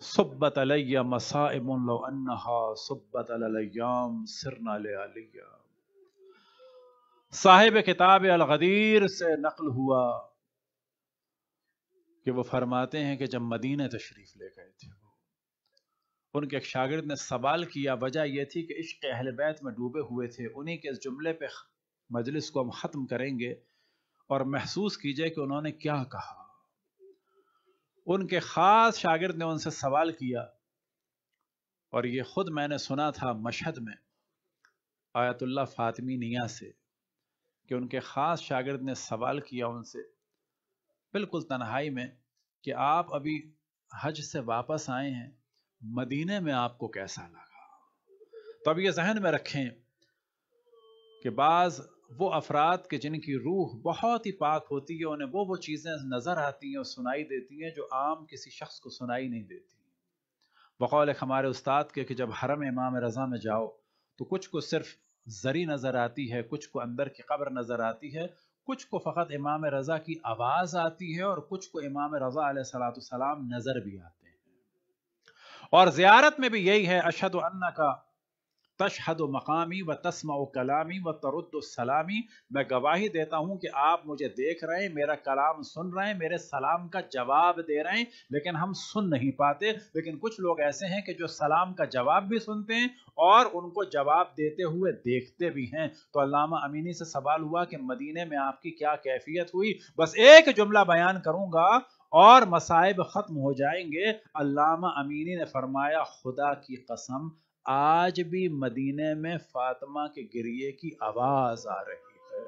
सुब्बत अलैया मसाइमहा सुब्बत अलैयाम सिरना साहिब किताब अलगदीर से नकल हुआ कि वो फरमाते हैं कि जब मदीने तशरीफ ले गए थे उनके एक शागिर्द ने सवाल किया वजह यह थी कि इश्क अहल बैत में डूबे हुए थे उन्हीं के इस जुमले पे मजलिस को हम ख़त्म करेंगे और महसूस कीजिए कि उन्होंने क्या कहा उनके ख़ास शागिर्द ने उनसे सवाल किया और ये ख़ुद मैंने सुना था मशहद में आयतुल्ला फ़ातिमी निया से कि उनके ख़ास शागिर्द ने सवाल किया उनसे बिल्कुल तन्हाई में कि आप अभी हज से वापस आए हैं मदीने में आपको कैसा लगा तो अब ये जहन में रखें कि बाज़ वो अफराद के जिनकी रूह बहुत ही पाक होती है उन्हें वो वो चीज़ें नज़र आती हैं और सुनाई देती हैं जो आम किसी शख्स को सुनाई नहीं देती बकौल हमारे उस्ताद के कि जब हरम इमाम रज़ा में जाओ तो कुछ को सिर्फ जरी नज़र आती है कुछ को अंदर की कब्र नज़र आती है कुछ को फ़कत इमाम रज़ा की आवाज़ आती है और कुछ को इमाम रज़ा सलाम नज़र भी आते हैं और ज़्यारत में भी यही है अशद अन्ना का तशहद मकामी व तस्म कलामी व तरदसलामी मैं गवाही देता हूँ कि आप मुझे देख रहे हैं मेरा कलाम सुन रहे हैं मेरे सलाम का जवाब दे रहे हैं लेकिन हम सुन नहीं पाते लेकिन कुछ लोग ऐसे हैं कि जो सलाम का जवाब भी सुनते हैं और उनको जवाब देते हुए देखते भी हैं तो अलामा अमीनी से सवाल हुआ कि मदीने में आपकी क्या कैफियत हुई बस एक जुमला बयान करूँगा और मसाइब ख़त्म हो जाएंगे अलामा अमीनी ने फरमाया खुदा की कसम आज भी मदीने में फातिमा के गिरिए की आवाज आ रही है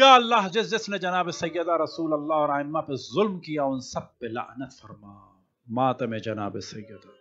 या अल्लाह जिस जिसने जनाब सैदा रसूल अल्लाह और आयमा पे जुल्म किया उन सब पे लानत फरमा मातम जनाब सैदा